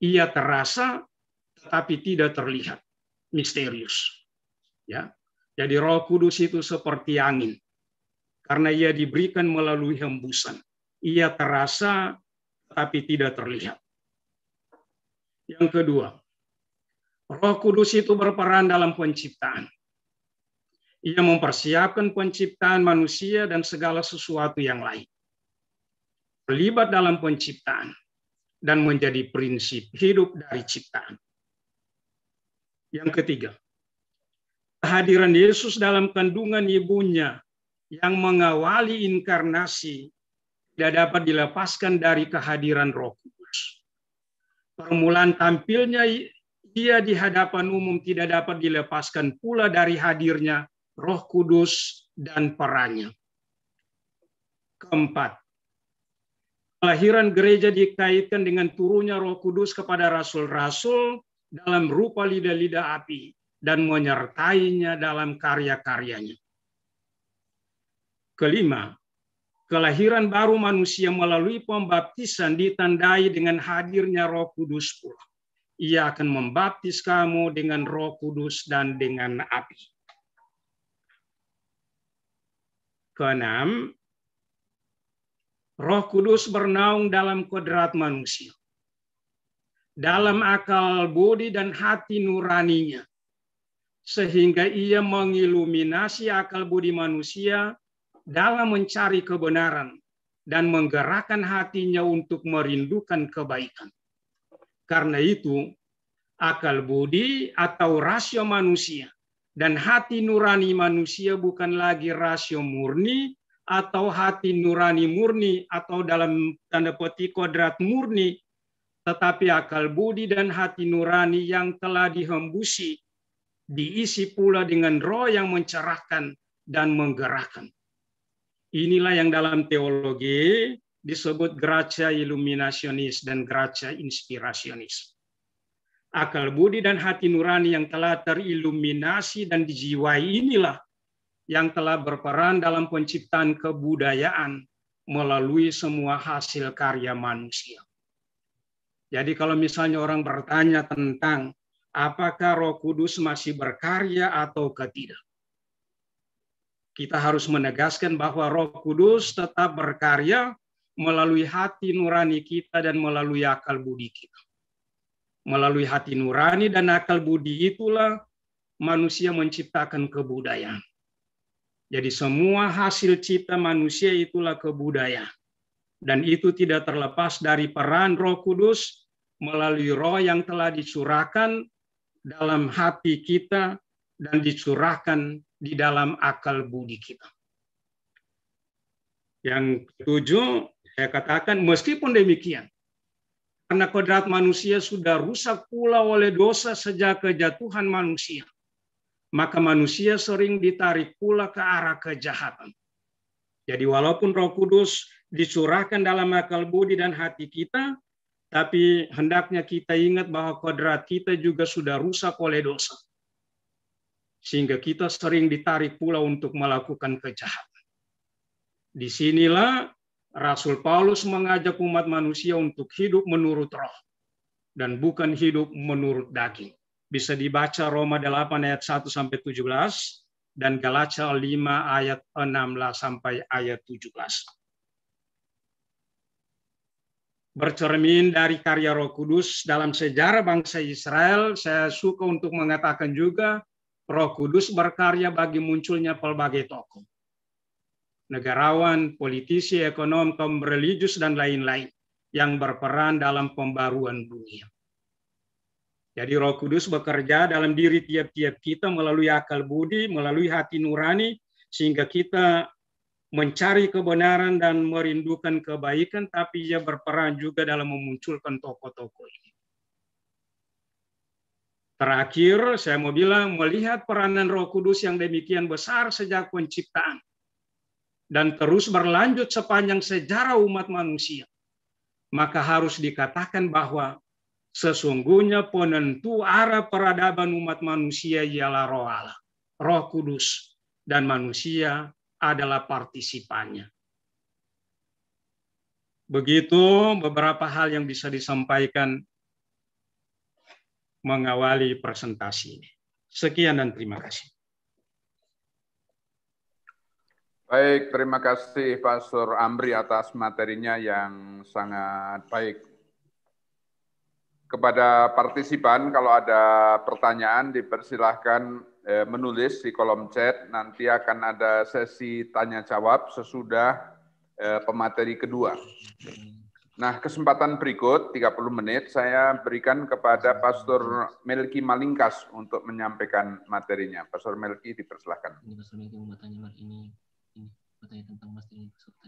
Ia terasa tetapi tidak terlihat, misterius. Ya. Jadi Roh Kudus itu seperti angin. Karena ia diberikan melalui hembusan. Ia terasa tapi tidak terlihat. Yang kedua, Roh Kudus itu berperan dalam penciptaan. Ia mempersiapkan penciptaan manusia dan segala sesuatu yang lain terlibat dalam penciptaan dan menjadi prinsip hidup dari ciptaan. Yang ketiga, kehadiran Yesus dalam kandungan ibunya yang mengawali inkarnasi tidak dapat dilepaskan dari kehadiran Roh Kudus. Permulaan tampilnya ia di hadapan umum tidak dapat dilepaskan pula dari hadirnya Roh Kudus dan perannya. Keempat, Kelahiran gereja dikaitkan dengan turunnya Roh Kudus kepada rasul-rasul dalam rupa lidah-lidah api dan menyertainya dalam karya-karyanya. Kelima, kelahiran baru manusia melalui pembaptisan ditandai dengan hadirnya Roh Kudus pula. Ia akan membaptis kamu dengan Roh Kudus dan dengan api. Keenam, Roh Kudus bernaung dalam kodrat manusia. Dalam akal budi dan hati nuraninya. Sehingga ia mengiluminasi akal budi manusia dalam mencari kebenaran dan menggerakkan hatinya untuk merindukan kebaikan. Karena itu, akal budi atau rasio manusia dan hati nurani manusia bukan lagi rasio murni atau hati nurani murni atau dalam tanda petik kodrat murni, tetapi akal budi dan hati nurani yang telah dihembusi, diisi pula dengan roh yang mencerahkan dan menggerakkan. Inilah yang dalam teologi disebut gracia illuminationis dan gracia inspirasionis. Akal budi dan hati nurani yang telah teriluminasi dan dijiwai inilah yang telah berperan dalam penciptaan kebudayaan melalui semua hasil karya manusia. Jadi kalau misalnya orang bertanya tentang apakah Roh Kudus masih berkarya atau tidak, kita harus menegaskan bahwa Roh Kudus tetap berkarya melalui hati nurani kita dan melalui akal budi kita. Melalui hati nurani dan akal budi itulah manusia menciptakan kebudayaan. Jadi semua hasil cipta manusia itulah kebudayaan. Dan itu tidak terlepas dari peran roh kudus melalui roh yang telah dicurahkan dalam hati kita dan dicurahkan di dalam akal budi kita. Yang ketujuh, saya katakan meskipun demikian, karena kodrat manusia sudah rusak pula oleh dosa sejak kejatuhan manusia, maka manusia sering ditarik pula ke arah kejahatan. Jadi walaupun Roh Kudus dicurahkan dalam akal budi dan hati kita, tapi hendaknya kita ingat bahwa kodrat kita juga sudah rusak oleh dosa. Sehingga kita sering ditarik pula untuk melakukan kejahatan. Disinilah Rasul Paulus mengajak umat manusia untuk hidup menurut roh dan bukan hidup menurut daging bisa dibaca Roma 8 ayat 1 sampai 17 dan Galatia 5 ayat 16 sampai ayat 17. Bercermin dari karya Roh Kudus dalam sejarah bangsa Israel, saya suka untuk mengatakan juga Roh Kudus berkarya bagi munculnya pelbagai tokoh. Negarawan, politisi, ekonom, kaum religius, dan lain-lain yang berperan dalam pembaruan dunia jadi Roh Kudus bekerja dalam diri tiap-tiap kita melalui akal budi, melalui hati nurani, sehingga kita mencari kebenaran dan merindukan kebaikan, tapi ia berperan juga dalam memunculkan tokoh-tokoh ini. Terakhir, saya mau bilang, melihat peranan roh kudus yang demikian besar sejak penciptaan, dan terus berlanjut sepanjang sejarah umat manusia, maka harus dikatakan bahwa Sesungguhnya penentu arah peradaban umat manusia ialah roh Allah, roh kudus, dan manusia adalah partisipannya. Begitu beberapa hal yang bisa disampaikan mengawali presentasi ini. Sekian dan terima kasih. Baik, terima kasih Pastor Amri atas materinya yang sangat baik kepada partisipan kalau ada pertanyaan dipersilahkan eh, menulis di kolom chat. Nanti akan ada sesi tanya jawab sesudah eh, pemateri kedua. Nah, kesempatan berikut 30 menit saya berikan kepada Pastor Melki Malingkas untuk menyampaikan materinya. Pastor Melki dipersilahkan. Ini Pastor Melki mau bertanya ini, ini bertanya tentang materi peserta.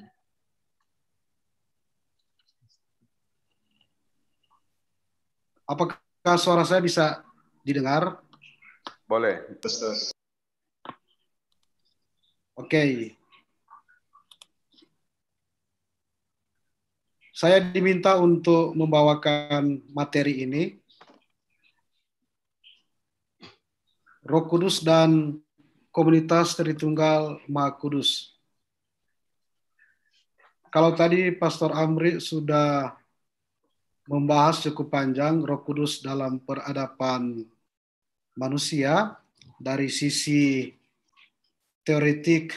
Apakah suara saya bisa didengar? Boleh. Oke. Okay. Saya diminta untuk membawakan materi ini. Roh Kudus dan komunitas Tritunggal Maha Kudus. Kalau tadi Pastor Amri sudah membahas cukup panjang Roh Kudus dalam peradaban manusia dari sisi teoretik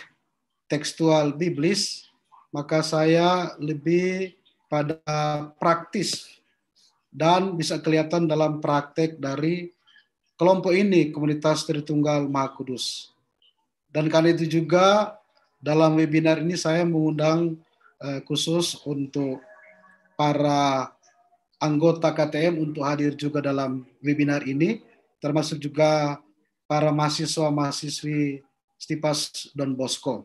tekstual biblis, maka saya lebih pada praktis dan bisa kelihatan dalam praktek dari kelompok ini komunitas Tritunggal Maha Kudus. Dan karena itu juga dalam webinar ini saya mengundang eh, khusus untuk para anggota KTM untuk hadir juga dalam webinar ini, termasuk juga para mahasiswa-mahasiswi Stipas dan Bosco.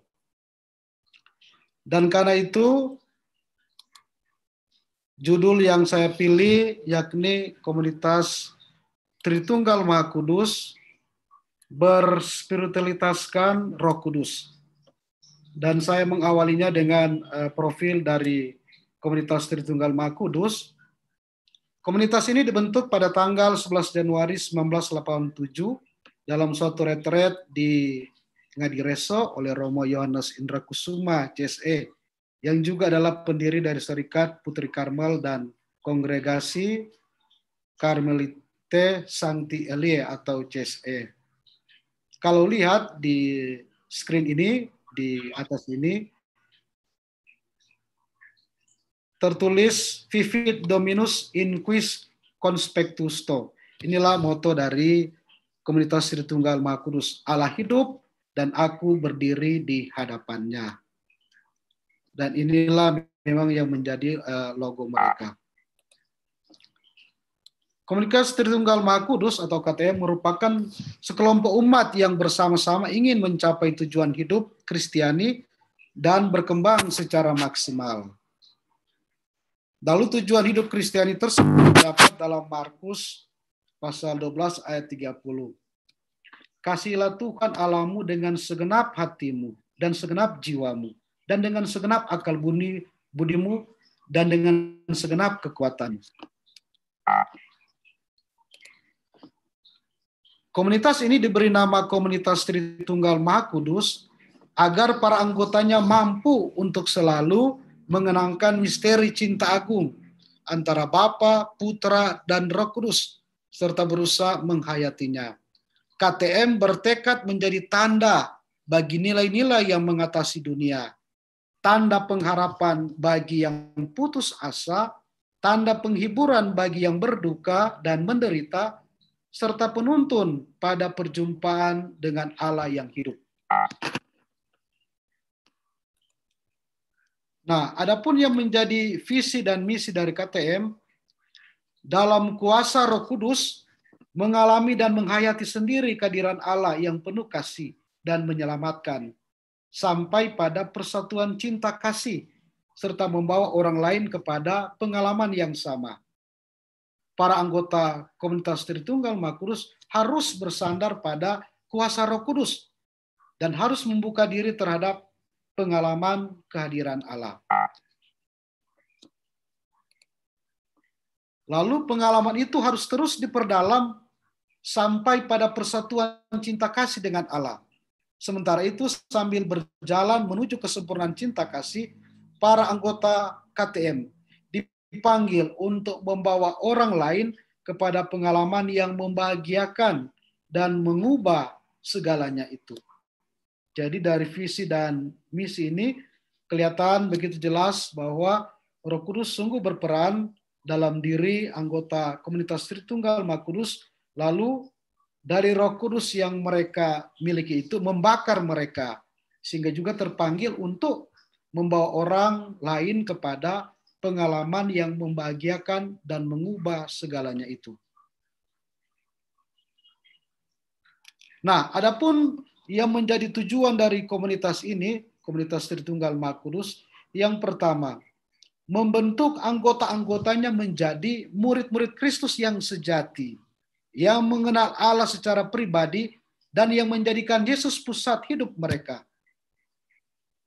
Dan karena itu, judul yang saya pilih yakni komunitas Tritunggal Maha Kudus berspiritualitaskan Roh Kudus. Dan saya mengawalinya dengan eh, profil dari komunitas Tritunggal Maha Kudus Komunitas ini dibentuk pada tanggal 11 Januari 1987 dalam suatu retret di Ngadireso oleh Romo Yohanes Indra Kusuma, CSE, yang juga adalah pendiri dari Serikat Putri Karmel dan Kongregasi Karmelite Santi Elie atau CSE. Kalau lihat di screen ini, di atas ini, tertulis Vivit Dominus Inquis Quis Conspectusto. Inilah moto dari komunitas Tritunggal Maha Allah hidup dan aku berdiri di hadapannya. Dan inilah memang yang menjadi eh, logo mereka. Komunitas Tritunggal Maha Kudus atau KTM merupakan sekelompok umat yang bersama-sama ingin mencapai tujuan hidup Kristiani dan berkembang secara maksimal. Lalu tujuan hidup Kristiani tersebut dapat dalam Markus pasal 12 ayat 30. Kasihilah Tuhan alamu dengan segenap hatimu dan segenap jiwamu dan dengan segenap akal budi budimu dan dengan segenap kekuatanmu. Komunitas ini diberi nama Komunitas Tritunggal Maha Kudus agar para anggotanya mampu untuk selalu mengenangkan misteri cinta agung antara Bapa, Putra, dan Roh Kudus, serta berusaha menghayatinya. KTM bertekad menjadi tanda bagi nilai-nilai yang mengatasi dunia, tanda pengharapan bagi yang putus asa, tanda penghiburan bagi yang berduka dan menderita, serta penuntun pada perjumpaan dengan Allah yang hidup. Nah, adapun yang menjadi visi dan misi dari KTM dalam kuasa Roh Kudus mengalami dan menghayati sendiri kehadiran Allah yang penuh kasih dan menyelamatkan sampai pada persatuan cinta kasih serta membawa orang lain kepada pengalaman yang sama. Para anggota komunitas Tritunggal Makurus harus bersandar pada kuasa Roh Kudus dan harus membuka diri terhadap pengalaman kehadiran Allah. Lalu pengalaman itu harus terus diperdalam sampai pada persatuan cinta kasih dengan Allah. Sementara itu sambil berjalan menuju kesempurnaan cinta kasih, para anggota KTM dipanggil untuk membawa orang lain kepada pengalaman yang membahagiakan dan mengubah segalanya itu. Jadi dari visi dan misi ini kelihatan begitu jelas bahwa Roh Kudus sungguh berperan dalam diri anggota komunitas Tritunggal Makudus lalu dari Roh Kudus yang mereka miliki itu membakar mereka sehingga juga terpanggil untuk membawa orang lain kepada pengalaman yang membahagiakan dan mengubah segalanya itu. Nah, adapun yang menjadi tujuan dari komunitas ini komunitas Tritunggal Makurus. Yang pertama, membentuk anggota-anggotanya menjadi murid-murid Kristus yang sejati, yang mengenal Allah secara pribadi dan yang menjadikan Yesus pusat hidup mereka.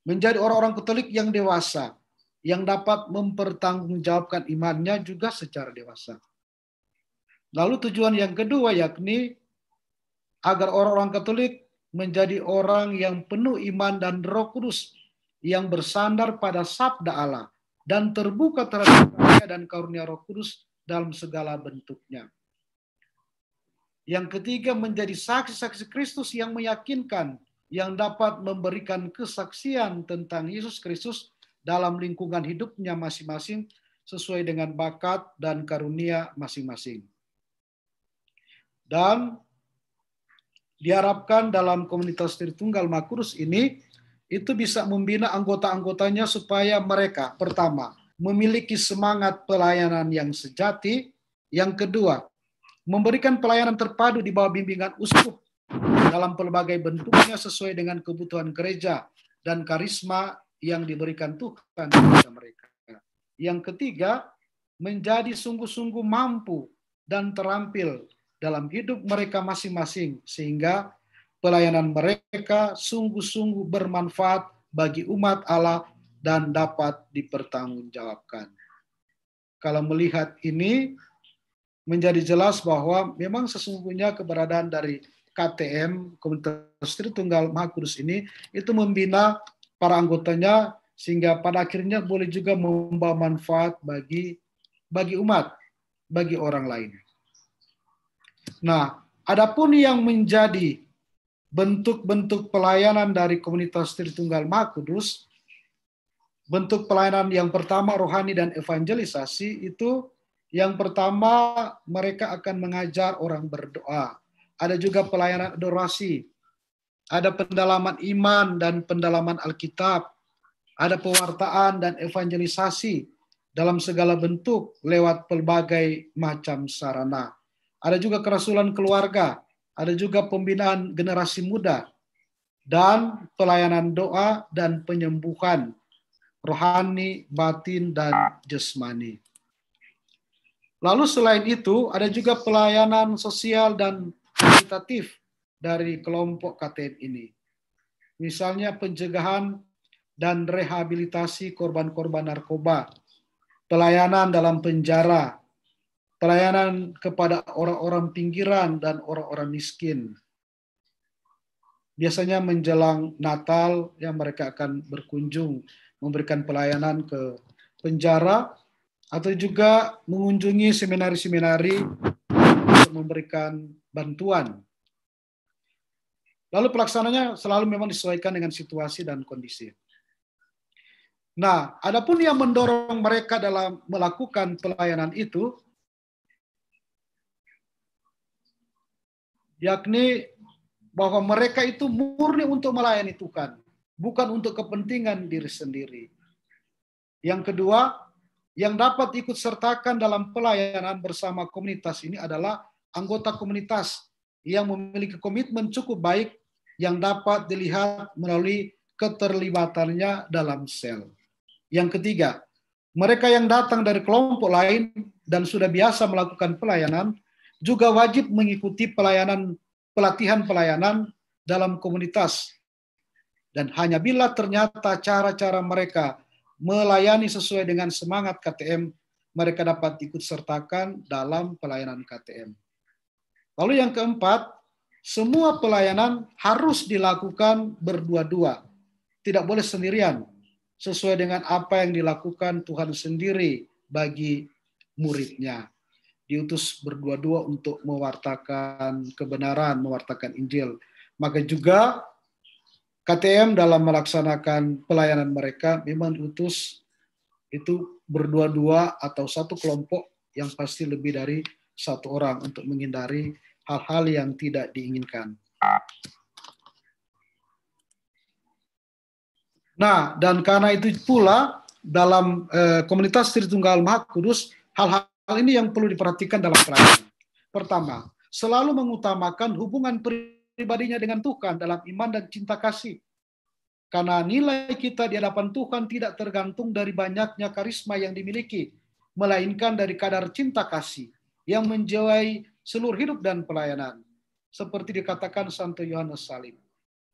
Menjadi orang-orang Katolik yang dewasa, yang dapat mempertanggungjawabkan imannya juga secara dewasa. Lalu tujuan yang kedua yakni agar orang-orang Katolik menjadi orang yang penuh iman dan roh kudus yang bersandar pada sabda Allah dan terbuka terhadap karya dan karunia roh kudus dalam segala bentuknya. Yang ketiga menjadi saksi-saksi Kristus yang meyakinkan yang dapat memberikan kesaksian tentang Yesus Kristus dalam lingkungan hidupnya masing-masing sesuai dengan bakat dan karunia masing-masing. Dan diharapkan dalam komunitas Tritunggal Makurus ini itu bisa membina anggota-anggotanya supaya mereka pertama memiliki semangat pelayanan yang sejati, yang kedua memberikan pelayanan terpadu di bawah bimbingan uskup dalam pelbagai bentuknya sesuai dengan kebutuhan gereja dan karisma yang diberikan Tuhan kepada mereka. Yang ketiga, menjadi sungguh-sungguh mampu dan terampil dalam hidup mereka masing-masing sehingga pelayanan mereka sungguh-sungguh bermanfaat bagi umat Allah dan dapat dipertanggungjawabkan. Kalau melihat ini menjadi jelas bahwa memang sesungguhnya keberadaan dari KTM Komunitas Tritunggal Maha Kudus ini itu membina para anggotanya sehingga pada akhirnya boleh juga membawa manfaat bagi bagi umat, bagi orang lainnya. Nah, adapun yang menjadi bentuk-bentuk pelayanan dari komunitas Tritunggal Maha Kudus, bentuk pelayanan yang pertama rohani dan evangelisasi itu yang pertama mereka akan mengajar orang berdoa. Ada juga pelayanan adorasi. Ada pendalaman iman dan pendalaman Alkitab. Ada pewartaan dan evangelisasi dalam segala bentuk lewat pelbagai macam sarana ada juga kerasulan keluarga, ada juga pembinaan generasi muda, dan pelayanan doa dan penyembuhan rohani, batin, dan jasmani. Lalu selain itu, ada juga pelayanan sosial dan kualitatif dari kelompok ktn ini. Misalnya pencegahan dan rehabilitasi korban-korban narkoba, pelayanan dalam penjara, pelayanan kepada orang-orang pinggiran dan orang-orang miskin. Biasanya menjelang Natal yang mereka akan berkunjung memberikan pelayanan ke penjara atau juga mengunjungi seminari-seminari untuk memberikan bantuan. Lalu pelaksananya selalu memang disesuaikan dengan situasi dan kondisi. Nah, adapun yang mendorong mereka dalam melakukan pelayanan itu yakni bahwa mereka itu murni untuk melayani Tuhan, bukan untuk kepentingan diri sendiri. Yang kedua, yang dapat ikut sertakan dalam pelayanan bersama komunitas ini adalah anggota komunitas yang memiliki komitmen cukup baik yang dapat dilihat melalui keterlibatannya dalam sel. Yang ketiga, mereka yang datang dari kelompok lain dan sudah biasa melakukan pelayanan juga wajib mengikuti pelayanan pelatihan pelayanan dalam komunitas. Dan hanya bila ternyata cara-cara mereka melayani sesuai dengan semangat KTM, mereka dapat ikut sertakan dalam pelayanan KTM. Lalu yang keempat, semua pelayanan harus dilakukan berdua-dua. Tidak boleh sendirian. Sesuai dengan apa yang dilakukan Tuhan sendiri bagi muridnya diutus berdua-dua untuk mewartakan kebenaran, mewartakan Injil. Maka juga KTM dalam melaksanakan pelayanan mereka memang diutus itu berdua-dua atau satu kelompok yang pasti lebih dari satu orang untuk menghindari hal-hal yang tidak diinginkan. Nah, dan karena itu pula dalam eh, komunitas Tritunggal Maha Kudus hal-hal Hal ini yang perlu diperhatikan dalam praktik. Pertama, selalu mengutamakan hubungan pribadinya dengan Tuhan dalam iman dan cinta kasih. Karena nilai kita di hadapan Tuhan tidak tergantung dari banyaknya karisma yang dimiliki, melainkan dari kadar cinta kasih yang menjauhi seluruh hidup dan pelayanan. Seperti dikatakan Santo Yohanes Salim.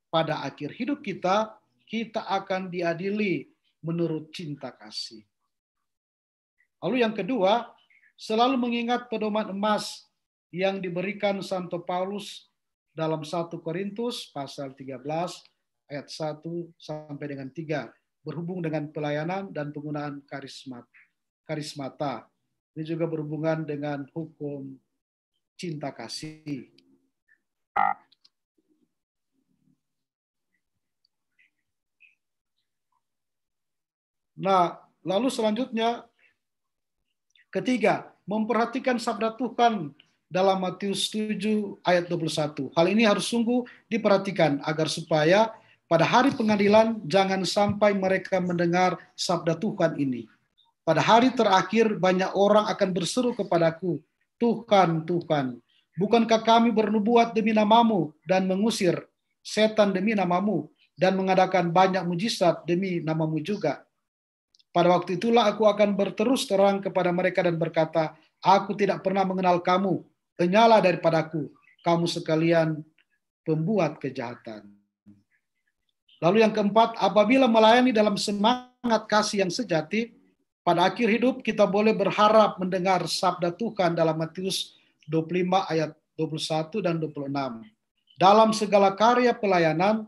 Pada akhir hidup kita, kita akan diadili menurut cinta kasih. Lalu yang kedua, selalu mengingat pedoman emas yang diberikan Santo Paulus dalam 1 Korintus pasal 13 ayat 1 sampai dengan 3 berhubung dengan pelayanan dan penggunaan karismat karismata. Ini juga berhubungan dengan hukum cinta kasih. Nah, lalu selanjutnya Ketiga, memperhatikan sabda Tuhan dalam Matius 7 ayat 21. Hal ini harus sungguh diperhatikan agar supaya pada hari pengadilan jangan sampai mereka mendengar sabda Tuhan ini. Pada hari terakhir banyak orang akan berseru kepadaku, Tuhan, Tuhan, bukankah kami bernubuat demi namamu dan mengusir setan demi namamu dan mengadakan banyak mujizat demi namamu juga. Pada waktu itulah aku akan berterus terang kepada mereka dan berkata, Aku tidak pernah mengenal kamu, daripada daripadaku, kamu sekalian pembuat kejahatan. Lalu yang keempat, apabila melayani dalam semangat kasih yang sejati, pada akhir hidup kita boleh berharap mendengar sabda Tuhan dalam Matius 25 ayat 21 dan 26. Dalam segala karya pelayanan,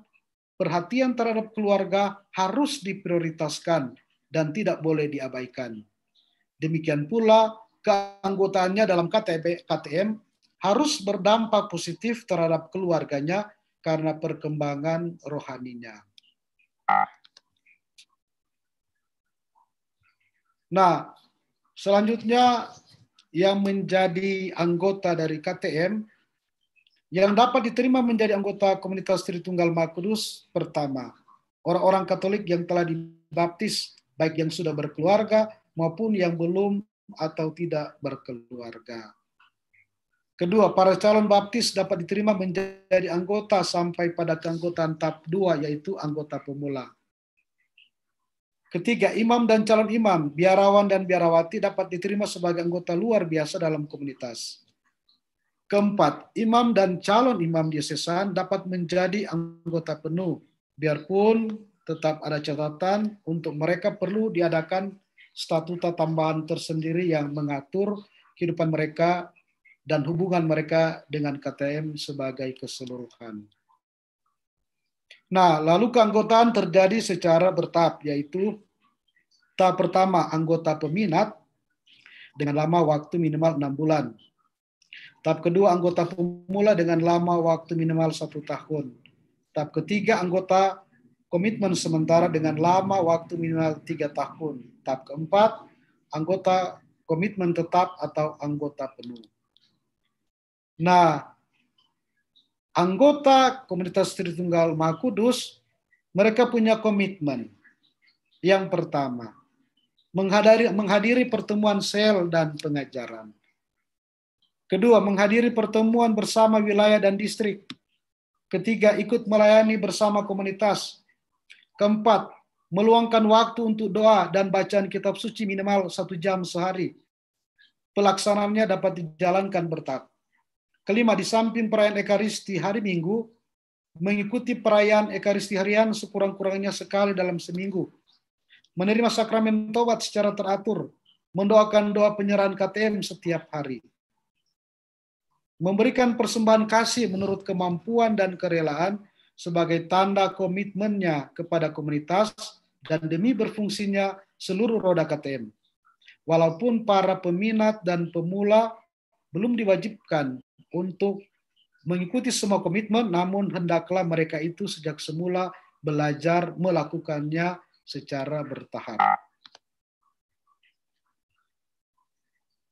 perhatian terhadap keluarga harus diprioritaskan dan tidak boleh diabaikan. Demikian pula keanggotaannya dalam KTB, KTM harus berdampak positif terhadap keluarganya karena perkembangan rohaninya. Nah, selanjutnya yang menjadi anggota dari KTM yang dapat diterima menjadi anggota komunitas Tritunggal Makudus pertama, orang-orang Katolik yang telah dibaptis baik yang sudah berkeluarga maupun yang belum atau tidak berkeluarga. Kedua, para calon baptis dapat diterima menjadi anggota sampai pada keanggotaan tahap dua yaitu anggota pemula. Ketiga, imam dan calon imam, biarawan dan biarawati dapat diterima sebagai anggota luar biasa dalam komunitas. Keempat, imam dan calon imam diosesan dapat menjadi anggota penuh biarpun tetap ada catatan untuk mereka perlu diadakan statuta tambahan tersendiri yang mengatur kehidupan mereka dan hubungan mereka dengan KTM sebagai keseluruhan. Nah, lalu keanggotaan terjadi secara bertahap, yaitu tahap pertama anggota peminat dengan lama waktu minimal enam bulan. Tahap kedua anggota pemula dengan lama waktu minimal satu tahun. Tahap ketiga anggota komitmen sementara dengan lama waktu minimal tiga tahun. Tahap keempat, anggota komitmen tetap atau anggota penuh. Nah, anggota komunitas Tritunggal Maha Kudus, mereka punya komitmen. Yang pertama, menghadiri, menghadiri pertemuan sel dan pengajaran. Kedua, menghadiri pertemuan bersama wilayah dan distrik. Ketiga, ikut melayani bersama komunitas. Keempat, meluangkan waktu untuk doa dan bacaan kitab suci minimal satu jam sehari. Pelaksanaannya dapat dijalankan bertahap. Kelima, di samping perayaan Ekaristi hari Minggu, mengikuti perayaan Ekaristi harian sekurang-kurangnya sekali dalam seminggu. Menerima sakramen tobat secara teratur, mendoakan doa penyerahan KTM setiap hari. Memberikan persembahan kasih menurut kemampuan dan kerelaan, sebagai tanda komitmennya kepada komunitas dan demi berfungsinya seluruh roda KTM. Walaupun para peminat dan pemula belum diwajibkan untuk mengikuti semua komitmen, namun hendaklah mereka itu sejak semula belajar melakukannya secara bertahap.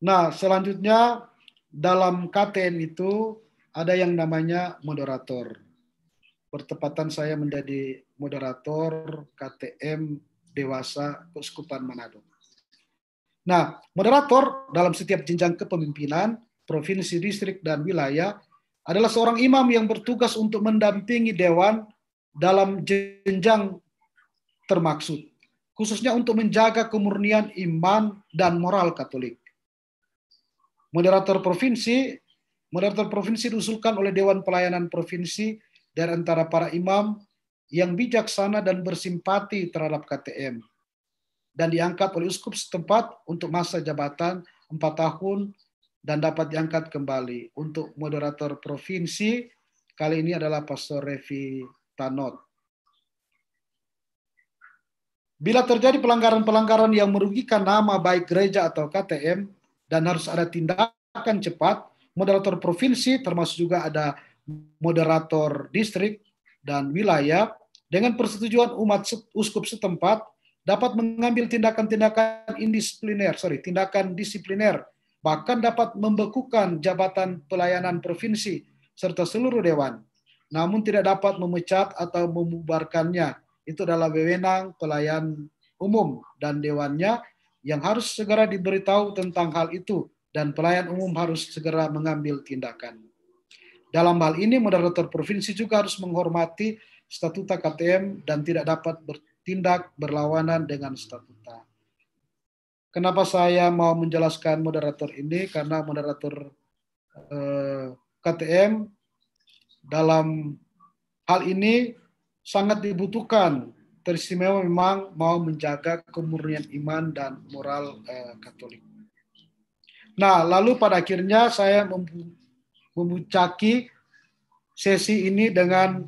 Nah, selanjutnya dalam KTM itu ada yang namanya moderator bertepatan saya menjadi moderator KTM Dewasa Keuskupan Manado. Nah, moderator dalam setiap jenjang kepemimpinan, provinsi, distrik, dan wilayah adalah seorang imam yang bertugas untuk mendampingi dewan dalam jenjang termaksud, khususnya untuk menjaga kemurnian iman dan moral Katolik. Moderator provinsi, moderator provinsi diusulkan oleh Dewan Pelayanan Provinsi dari antara para imam yang bijaksana dan bersimpati terhadap KTM dan diangkat oleh uskup setempat untuk masa jabatan 4 tahun dan dapat diangkat kembali. Untuk moderator provinsi, kali ini adalah Pastor Revi Tanot. Bila terjadi pelanggaran-pelanggaran yang merugikan nama baik gereja atau KTM dan harus ada tindakan cepat, moderator provinsi termasuk juga ada moderator distrik dan wilayah dengan persetujuan umat uskup setempat dapat mengambil tindakan-tindakan indisipliner, sorry, tindakan disipliner, bahkan dapat membekukan jabatan pelayanan provinsi serta seluruh dewan, namun tidak dapat memecat atau membubarkannya. Itu adalah wewenang pelayan umum dan dewannya yang harus segera diberitahu tentang hal itu dan pelayan umum harus segera mengambil tindakan. Dalam hal ini, moderator provinsi juga harus menghormati statuta KTM dan tidak dapat bertindak berlawanan dengan statuta. Kenapa saya mau menjelaskan moderator ini? Karena moderator eh, KTM dalam hal ini sangat dibutuhkan, teristimewa memang mau menjaga kemurnian iman dan moral eh, Katolik. Nah, lalu pada akhirnya saya memuncaki sesi ini dengan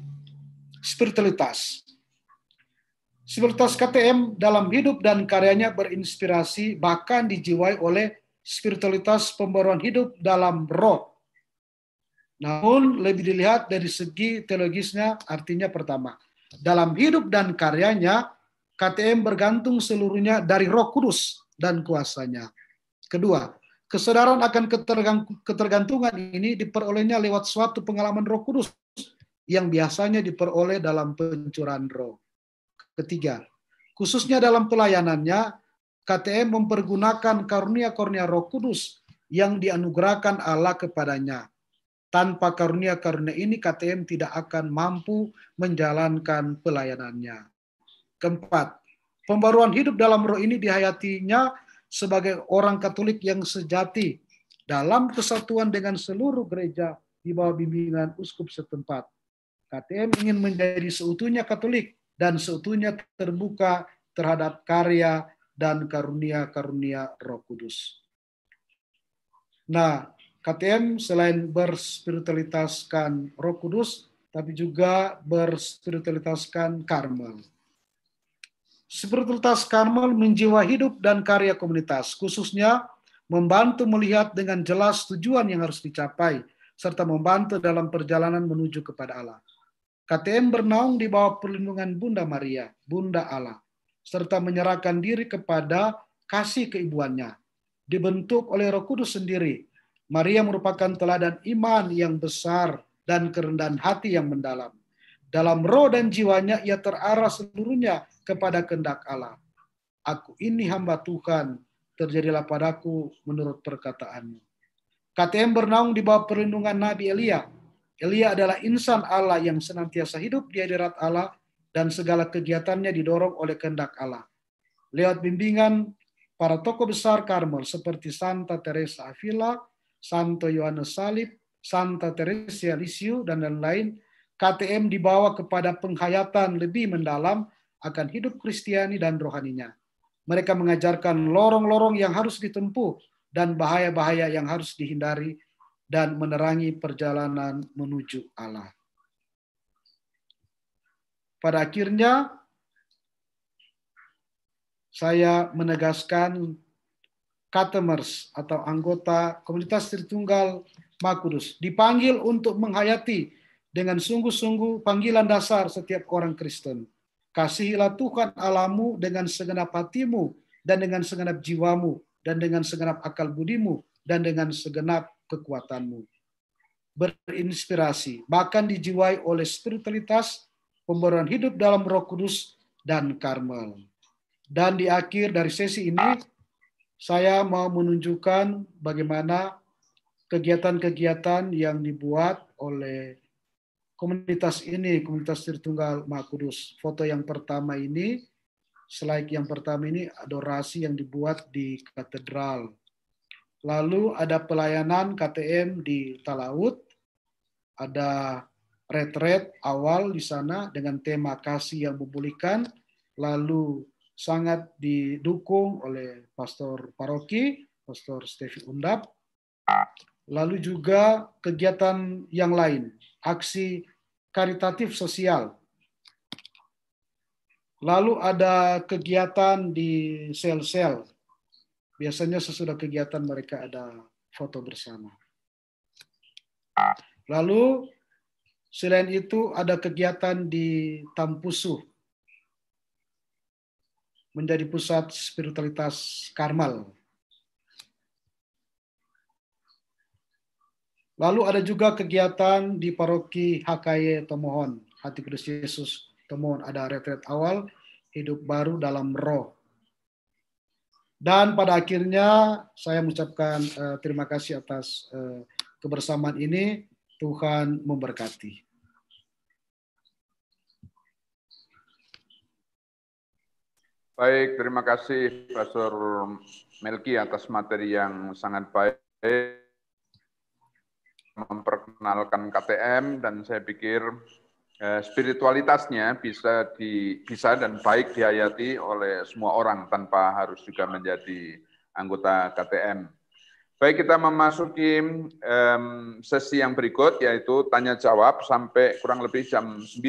spiritualitas. Spiritualitas KTM dalam hidup dan karyanya berinspirasi bahkan dijiwai oleh spiritualitas pembaruan hidup dalam roh. Namun lebih dilihat dari segi teologisnya artinya pertama, dalam hidup dan karyanya KTM bergantung seluruhnya dari Roh Kudus dan kuasanya. Kedua, Kesadaran akan ketergantungan ini diperolehnya lewat suatu pengalaman roh kudus yang biasanya diperoleh dalam pencurahan roh. Ketiga, khususnya dalam pelayanannya, KTM mempergunakan karunia-karunia roh kudus yang dianugerahkan Allah kepadanya. Tanpa karunia-karunia ini KTM tidak akan mampu menjalankan pelayanannya. Keempat, pembaruan hidup dalam roh ini dihayatinya sebagai orang Katolik yang sejati dalam kesatuan dengan seluruh gereja di bawah bimbingan uskup setempat. KTM ingin menjadi seutuhnya Katolik dan seutuhnya terbuka terhadap karya dan karunia-karunia Roh Kudus. Nah, KTM selain berspiritualitaskan Roh Kudus, tapi juga berspiritualitaskan karmel. Spiritualitas Karmel menjiwa hidup dan karya komunitas, khususnya membantu melihat dengan jelas tujuan yang harus dicapai, serta membantu dalam perjalanan menuju kepada Allah. KTM bernaung di bawah perlindungan Bunda Maria, Bunda Allah, serta menyerahkan diri kepada kasih keibuannya. Dibentuk oleh roh kudus sendiri, Maria merupakan teladan iman yang besar dan kerendahan hati yang mendalam. Dalam roh dan jiwanya, ia terarah seluruhnya kepada kehendak Allah. Aku ini hamba Tuhan, terjadilah padaku menurut perkataanmu. KTM bernaung di bawah perlindungan Nabi Elia. Elia adalah insan Allah yang senantiasa hidup di hadirat Allah dan segala kegiatannya didorong oleh kehendak Allah. Lewat bimbingan para tokoh besar Karmel seperti Santa Teresa Avila, Santo Yohanes Salib, Santa Teresa Lisiu, dan lain-lain, KTM dibawa kepada penghayatan lebih mendalam akan hidup Kristiani dan rohaninya. Mereka mengajarkan lorong-lorong yang harus ditempuh dan bahaya-bahaya yang harus dihindari dan menerangi perjalanan menuju Allah. Pada akhirnya, saya menegaskan customers atau anggota komunitas Tritunggal Makudus dipanggil untuk menghayati dengan sungguh-sungguh panggilan dasar setiap orang Kristen. Kasihilah Tuhan alamu dengan segenap hatimu, dan dengan segenap jiwamu, dan dengan segenap akal budimu, dan dengan segenap kekuatanmu. Berinspirasi, bahkan dijiwai oleh spiritualitas, pemberian hidup dalam roh kudus, dan karmel. Dan di akhir dari sesi ini, saya mau menunjukkan bagaimana kegiatan-kegiatan yang dibuat oleh komunitas ini, komunitas Tritunggal Maha Kudus. Foto yang pertama ini, slide yang pertama ini adorasi yang dibuat di katedral. Lalu ada pelayanan KTM di Talaut, ada retret awal di sana dengan tema kasih yang memulihkan, lalu sangat didukung oleh Pastor Paroki, Pastor Stevi Undap, lalu juga kegiatan yang lain aksi karitatif sosial. Lalu ada kegiatan di sel-sel. Biasanya sesudah kegiatan mereka ada foto bersama. Lalu selain itu ada kegiatan di Tampusu menjadi pusat spiritualitas Karmal Lalu ada juga kegiatan di paroki HKY Tomohon, Hati Kudus Yesus Tomohon. Ada retret awal, hidup baru dalam roh. Dan pada akhirnya saya mengucapkan uh, terima kasih atas uh, kebersamaan ini. Tuhan memberkati. Baik, terima kasih Pastor Melki atas materi yang sangat baik memperkenalkan KTM dan saya pikir eh, spiritualitasnya bisa di bisa dan baik dihayati oleh semua orang tanpa harus juga menjadi anggota KTM. Baik kita memasuki um, sesi yang berikut yaitu tanya jawab sampai kurang lebih jam 9.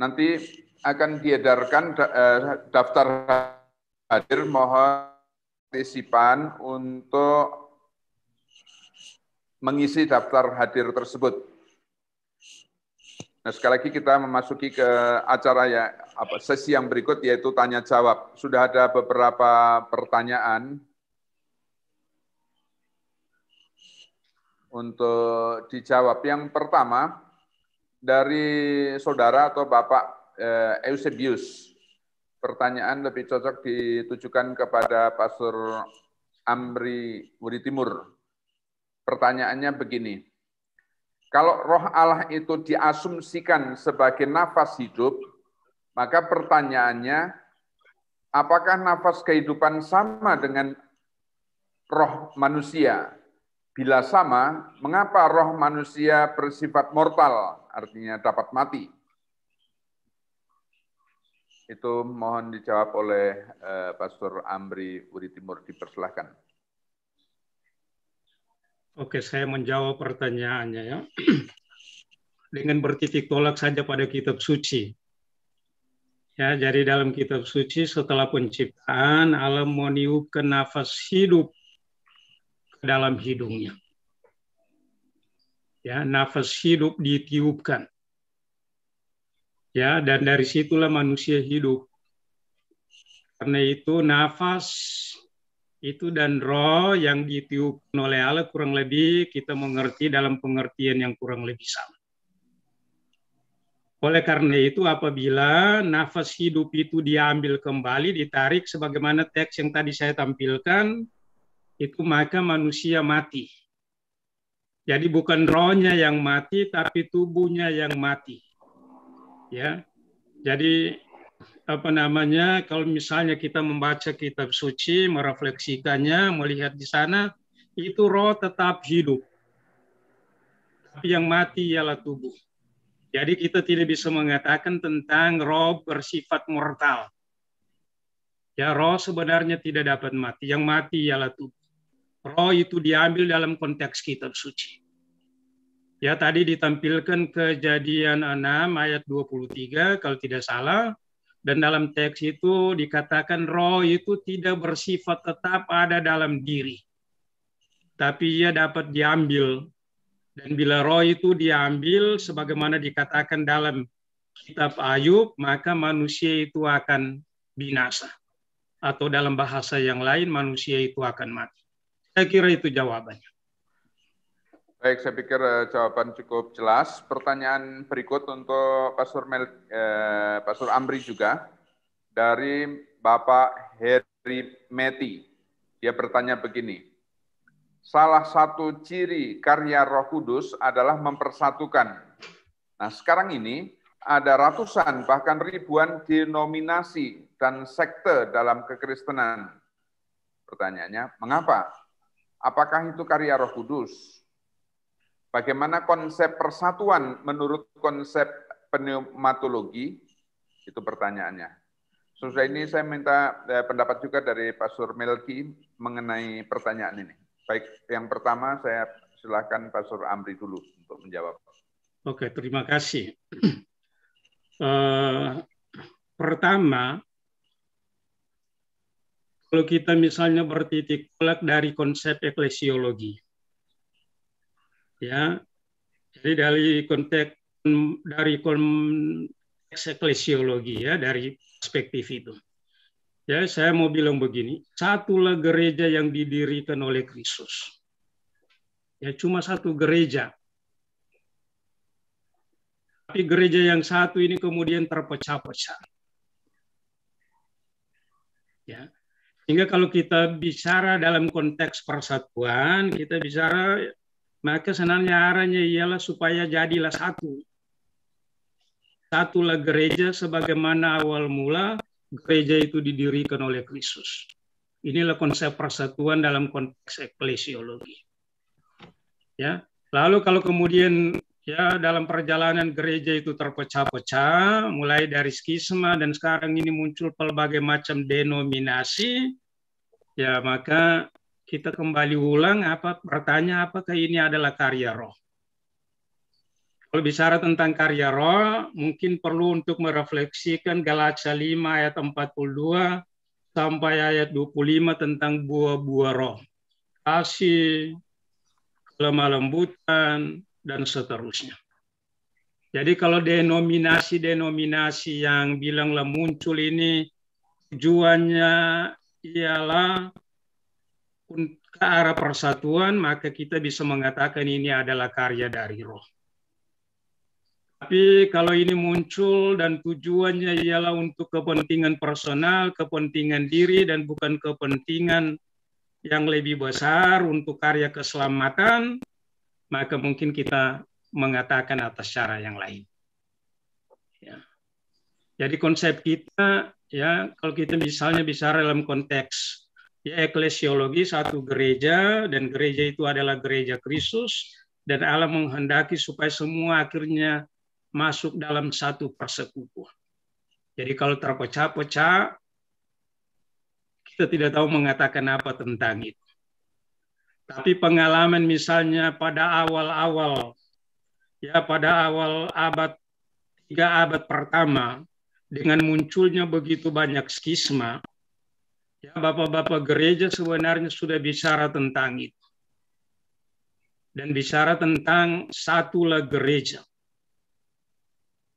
nanti akan diedarkan eh, daftar hadir mohon partisipan untuk mengisi daftar hadir tersebut. Nah, sekali lagi kita memasuki ke acara ya apa sesi yang berikut yaitu tanya jawab. Sudah ada beberapa pertanyaan untuk dijawab. Yang pertama dari saudara atau Bapak eh, Eusebius pertanyaan lebih cocok ditujukan kepada Pastor Amri Wuri Timur. Pertanyaannya begini, kalau roh Allah itu diasumsikan sebagai nafas hidup, maka pertanyaannya, apakah nafas kehidupan sama dengan roh manusia? Bila sama, mengapa roh manusia bersifat mortal, artinya dapat mati? Itu mohon dijawab oleh uh, Pastor Amri Uri Timur dipersilahkan. Oke, saya menjawab pertanyaannya ya. Dengan bertitik tolak saja pada kitab suci. Ya, jadi dalam kitab suci setelah penciptaan Allah meniupkan nafas hidup ke dalam hidungnya. Ya, nafas hidup ditiupkan. Ya, dan dari situlah manusia hidup. Karena itu nafas itu dan roh yang ditiup oleh Allah kurang lebih kita mengerti dalam pengertian yang kurang lebih sama. Oleh karena itu apabila nafas hidup itu diambil kembali, ditarik sebagaimana teks yang tadi saya tampilkan, itu maka manusia mati. Jadi bukan rohnya yang mati, tapi tubuhnya yang mati. Ya. Jadi apa namanya kalau misalnya kita membaca kitab suci, merefleksikannya, melihat di sana itu roh tetap hidup. Tapi yang mati ialah tubuh. Jadi kita tidak bisa mengatakan tentang roh bersifat mortal. Ya, roh sebenarnya tidak dapat mati. Yang mati ialah tubuh. Roh itu diambil dalam konteks kitab suci. Ya, tadi ditampilkan kejadian 6 ayat 23 kalau tidak salah. Dan dalam teks itu dikatakan roh itu tidak bersifat tetap ada dalam diri. Tapi ia dapat diambil. Dan bila roh itu diambil sebagaimana dikatakan dalam kitab Ayub, maka manusia itu akan binasa. Atau dalam bahasa yang lain, manusia itu akan mati. Saya kira itu jawabannya. Baik, saya pikir uh, jawaban cukup jelas. Pertanyaan berikut untuk Pastor, Mel, uh, Pastor Amri juga dari Bapak Heri Meti. Dia bertanya begini, salah satu ciri karya roh kudus adalah mempersatukan. Nah sekarang ini ada ratusan bahkan ribuan denominasi dan sekte dalam kekristenan. Pertanyaannya, mengapa? Apakah itu karya roh kudus? Bagaimana konsep persatuan menurut konsep pneumatologi? Itu pertanyaannya. Sesudah ini saya minta eh, pendapat juga dari Pak Surmelki mengenai pertanyaan ini. Baik, yang pertama saya silakan Pak Sur Amri dulu untuk menjawab. Oke, terima kasih. Uh, pertama, kalau kita misalnya bertitik tolak dari konsep eklesiologi, ya jadi dari konteks dari konteks eklesiologi ya dari perspektif itu ya saya mau bilang begini satulah gereja yang didirikan oleh Kristus ya cuma satu gereja tapi gereja yang satu ini kemudian terpecah-pecah ya sehingga kalau kita bicara dalam konteks persatuan kita bicara maka senangnya arahnya ialah supaya jadilah satu. Satulah gereja sebagaimana awal mula gereja itu didirikan oleh Kristus. Inilah konsep persatuan dalam konteks eklesiologi. Ya, lalu kalau kemudian ya dalam perjalanan gereja itu terpecah-pecah, mulai dari skisma dan sekarang ini muncul pelbagai macam denominasi, ya maka kita kembali ulang apa bertanya apakah ini adalah karya roh. Kalau bicara tentang karya roh, mungkin perlu untuk merefleksikan Galatia 5 ayat 42 sampai ayat 25 tentang buah-buah roh. Kasih, lemah lembutan, dan seterusnya. Jadi kalau denominasi-denominasi yang bilanglah muncul ini tujuannya ialah ke arah persatuan, maka kita bisa mengatakan ini adalah karya dari roh. Tapi kalau ini muncul dan tujuannya ialah untuk kepentingan personal, kepentingan diri, dan bukan kepentingan yang lebih besar untuk karya keselamatan, maka mungkin kita mengatakan atas cara yang lain. Ya. Jadi konsep kita, ya kalau kita misalnya bisa dalam konteks ya eklesiologi satu gereja dan gereja itu adalah gereja Kristus dan Allah menghendaki supaya semua akhirnya masuk dalam satu persekutuan. Jadi kalau terpecah-pecah kita tidak tahu mengatakan apa tentang itu. Tapi pengalaman misalnya pada awal-awal ya pada awal abad tiga abad pertama dengan munculnya begitu banyak skisma Ya, Bapak-bapak gereja sebenarnya sudah bicara tentang itu. Dan bicara tentang satu satulah gereja.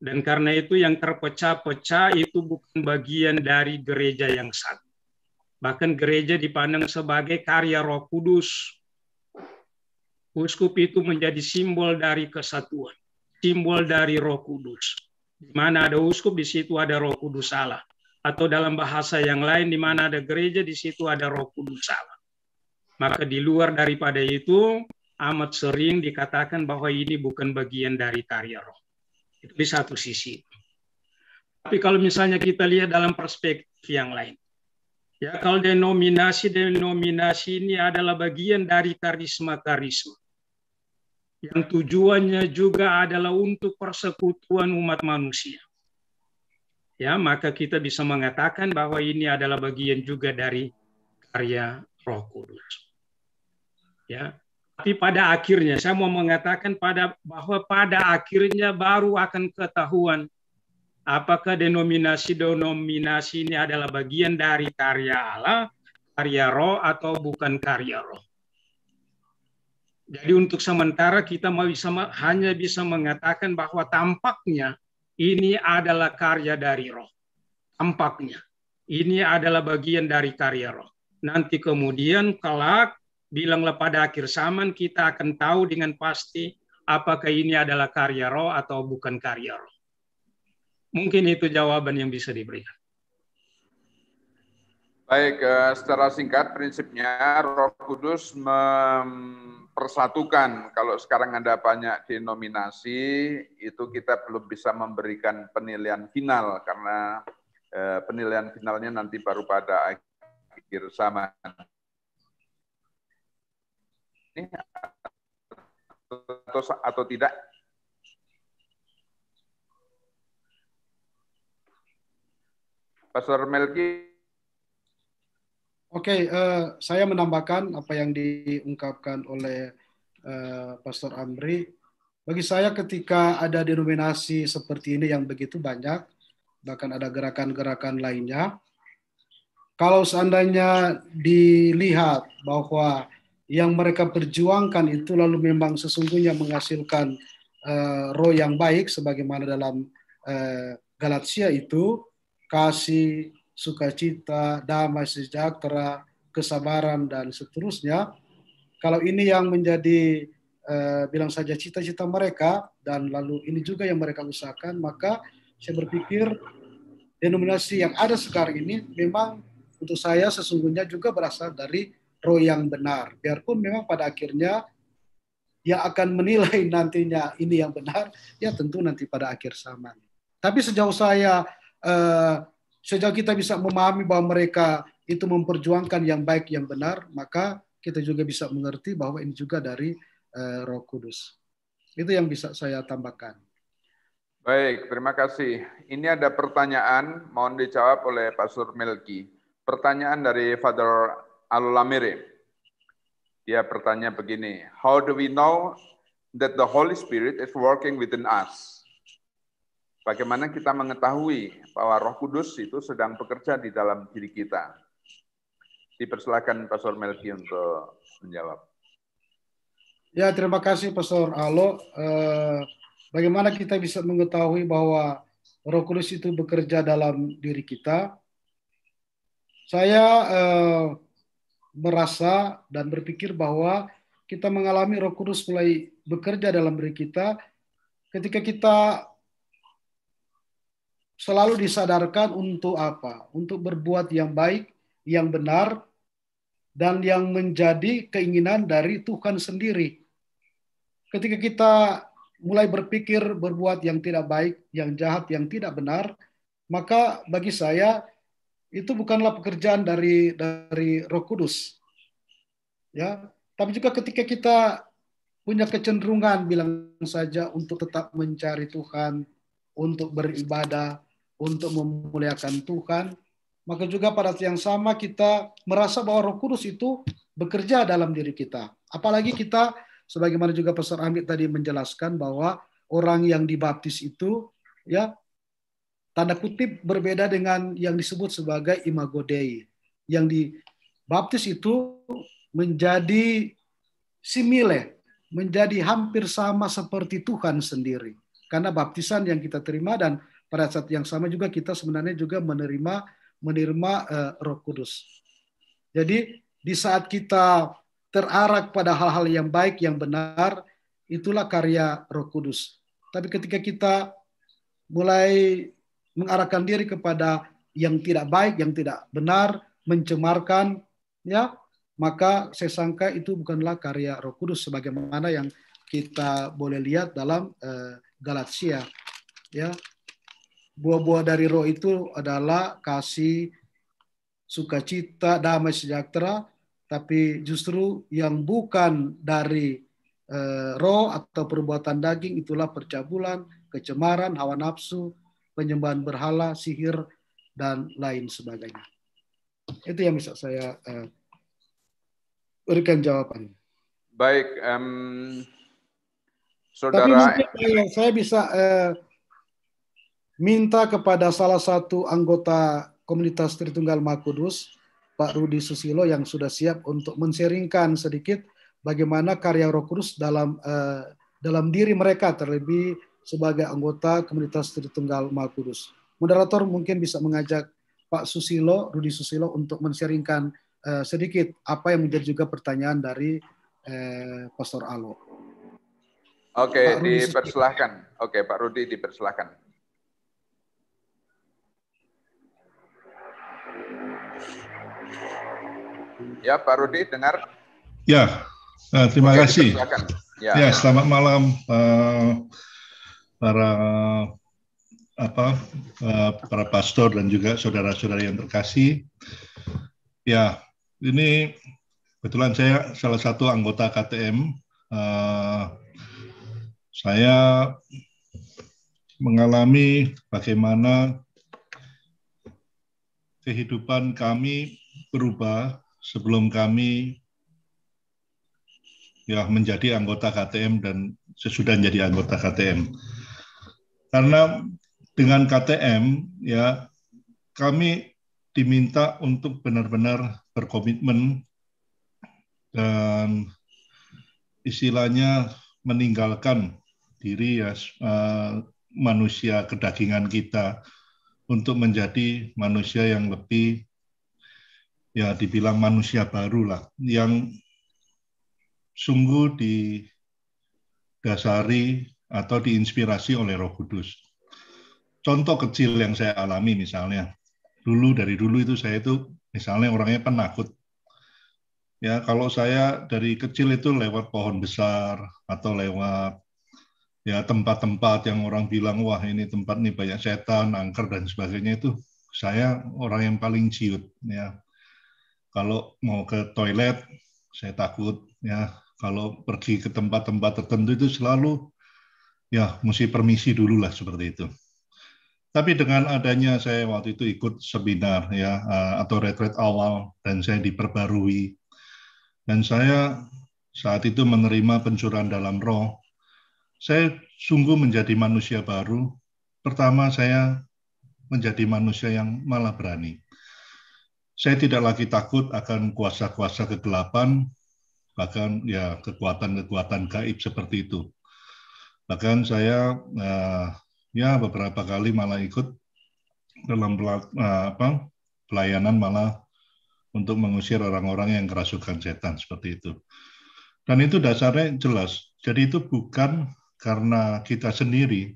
Dan karena itu yang terpecah-pecah itu bukan bagian dari gereja yang satu. Bahkan gereja dipandang sebagai karya roh kudus. Uskup itu menjadi simbol dari kesatuan. Simbol dari roh kudus. Di mana ada uskup, di situ ada roh kudus Allah atau dalam bahasa yang lain di mana ada gereja di situ ada Roh Kudus Allah. Maka di luar daripada itu amat sering dikatakan bahwa ini bukan bagian dari karya Roh. Itu di satu sisi. Tapi kalau misalnya kita lihat dalam perspektif yang lain, ya kalau denominasi denominasi ini adalah bagian dari karisma karisma yang tujuannya juga adalah untuk persekutuan umat manusia ya maka kita bisa mengatakan bahwa ini adalah bagian juga dari karya Roh Kudus. Ya, tapi pada akhirnya saya mau mengatakan pada bahwa pada akhirnya baru akan ketahuan apakah denominasi-denominasi ini adalah bagian dari karya Allah, karya Roh atau bukan karya Roh. Jadi untuk sementara kita mau bisa hanya bisa mengatakan bahwa tampaknya ini adalah karya dari roh. Tampaknya. Ini adalah bagian dari karya roh. Nanti kemudian kelak, bilanglah pada akhir zaman, kita akan tahu dengan pasti apakah ini adalah karya roh atau bukan karya roh. Mungkin itu jawaban yang bisa diberikan. Baik, eh, secara singkat prinsipnya Roh Kudus mem persatukan. Kalau sekarang ada banyak denominasi, itu kita belum bisa memberikan penilaian final karena eh, penilaian finalnya nanti baru pada akhir zaman. Ini atau, atau tidak? Pastor Melki Oke, okay, uh, eh, saya menambahkan apa yang diungkapkan oleh uh, Pastor Amri. Bagi saya ketika ada denominasi seperti ini yang begitu banyak, bahkan ada gerakan-gerakan lainnya, kalau seandainya dilihat bahwa yang mereka perjuangkan itu lalu memang sesungguhnya menghasilkan uh, roh yang baik sebagaimana dalam uh, Galatia itu kasih sukacita, damai sejahtera, kesabaran dan seterusnya. Kalau ini yang menjadi eh, bilang saja cita-cita mereka dan lalu ini juga yang mereka usahakan, maka saya berpikir denominasi yang ada sekarang ini memang untuk saya sesungguhnya juga berasal dari roh yang benar. Biarpun memang pada akhirnya yang akan menilai nantinya ini yang benar, ya tentu nanti pada akhir zaman. Tapi sejauh saya eh, sejauh kita bisa memahami bahwa mereka itu memperjuangkan yang baik yang benar, maka kita juga bisa mengerti bahwa ini juga dari uh, Roh Kudus. Itu yang bisa saya tambahkan. Baik, terima kasih. Ini ada pertanyaan mohon dijawab oleh Pastor Melki. Pertanyaan dari Father Alulamire. Dia bertanya begini, how do we know that the Holy Spirit is working within us? Bagaimana kita mengetahui bahwa Roh Kudus itu sedang bekerja di dalam diri kita? Dipersilakan Pastor Melvi untuk menjawab. Ya, terima kasih Pastor Alo. Eh, bagaimana kita bisa mengetahui bahwa Roh Kudus itu bekerja dalam diri kita? Saya eh, merasa dan berpikir bahwa kita mengalami Roh Kudus mulai bekerja dalam diri kita ketika kita selalu disadarkan untuk apa? Untuk berbuat yang baik, yang benar, dan yang menjadi keinginan dari Tuhan sendiri. Ketika kita mulai berpikir berbuat yang tidak baik, yang jahat, yang tidak benar, maka bagi saya itu bukanlah pekerjaan dari dari Roh Kudus. Ya, tapi juga ketika kita punya kecenderungan bilang saja untuk tetap mencari Tuhan, untuk beribadah, untuk memuliakan Tuhan, maka juga pada yang sama kita merasa bahwa Roh Kudus itu bekerja dalam diri kita. Apalagi kita sebagaimana juga Pastor Amit tadi menjelaskan bahwa orang yang dibaptis itu ya tanda kutip berbeda dengan yang disebut sebagai imago Dei. Yang dibaptis itu menjadi simile, menjadi hampir sama seperti Tuhan sendiri. Karena baptisan yang kita terima dan pada saat yang sama juga kita sebenarnya juga menerima menerima uh, Roh Kudus. Jadi di saat kita terarah pada hal-hal yang baik yang benar, itulah karya Roh Kudus. Tapi ketika kita mulai mengarahkan diri kepada yang tidak baik, yang tidak benar, mencemarkan, ya, maka saya sangka itu bukanlah karya Roh Kudus sebagaimana yang kita boleh lihat dalam uh, Galatia, ya, buah-buah dari roh itu adalah kasih, sukacita, damai sejahtera, tapi justru yang bukan dari eh, roh atau perbuatan daging itulah percabulan, kecemaran, hawa nafsu, penyembahan berhala, sihir dan lain sebagainya. Itu yang bisa saya eh, berikan jawabannya. Baik, um, saudara. Tapi saya bisa eh, minta kepada salah satu anggota komunitas Tritunggal Makudus, Pak Rudi Susilo yang sudah siap untuk menseringkan sedikit bagaimana karya Roh Kudus dalam uh, dalam diri mereka terlebih sebagai anggota komunitas Tritunggal Makudus. Moderator mungkin bisa mengajak Pak Susilo, Rudi Susilo untuk menseringkan uh, eh, sedikit apa yang menjadi juga pertanyaan dari uh, Pastor Alo. Oke, okay, dipersilahkan. Oke, okay, Pak Rudi dipersilahkan. Ya, Pak Rudi dengar? Ya, nah, terima Oke, kasih. Ya. ya, selamat malam uh, para apa uh, para pastor dan juga saudara-saudara yang terkasih. Ya, ini kebetulan saya salah satu anggota KTM. Uh, saya mengalami bagaimana kehidupan kami berubah sebelum kami ya menjadi anggota KTM dan sesudah menjadi anggota KTM. Karena dengan KTM ya kami diminta untuk benar-benar berkomitmen dan istilahnya meninggalkan diri ya eh, manusia kedagingan kita untuk menjadi manusia yang lebih ya dibilang manusia baru lah yang sungguh didasari atau diinspirasi oleh Roh Kudus. Contoh kecil yang saya alami misalnya, dulu dari dulu itu saya itu misalnya orangnya penakut. Ya, kalau saya dari kecil itu lewat pohon besar atau lewat ya tempat-tempat yang orang bilang wah ini tempat nih banyak setan, angker dan sebagainya itu saya orang yang paling ciut ya kalau mau ke toilet saya takut ya kalau pergi ke tempat-tempat tertentu itu selalu ya mesti permisi dulu lah seperti itu. Tapi dengan adanya saya waktu itu ikut seminar ya eh, atau retret awal dan saya diperbarui dan saya saat itu menerima pencurahan dalam roh, saya sungguh menjadi manusia baru. Pertama saya menjadi manusia yang malah berani. Saya tidak lagi takut akan kuasa-kuasa kegelapan, bahkan ya kekuatan-kekuatan gaib seperti itu. Bahkan saya uh, ya beberapa kali malah ikut dalam eh, apa, pelayanan malah untuk mengusir orang-orang yang kerasukan setan seperti itu. Dan itu dasarnya jelas. Jadi itu bukan karena kita sendiri,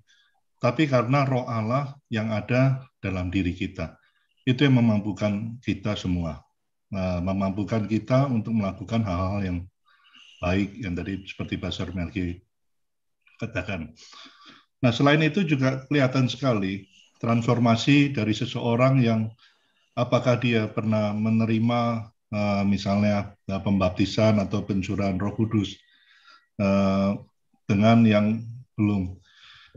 tapi karena roh Allah yang ada dalam diri kita itu yang memampukan kita semua, nah, memampukan kita untuk melakukan hal-hal yang baik yang tadi seperti Pastor Melki katakan. Nah selain itu juga kelihatan sekali transformasi dari seseorang yang apakah dia pernah menerima eh, misalnya eh, pembaptisan atau pencurahan Roh Kudus eh, dengan yang belum.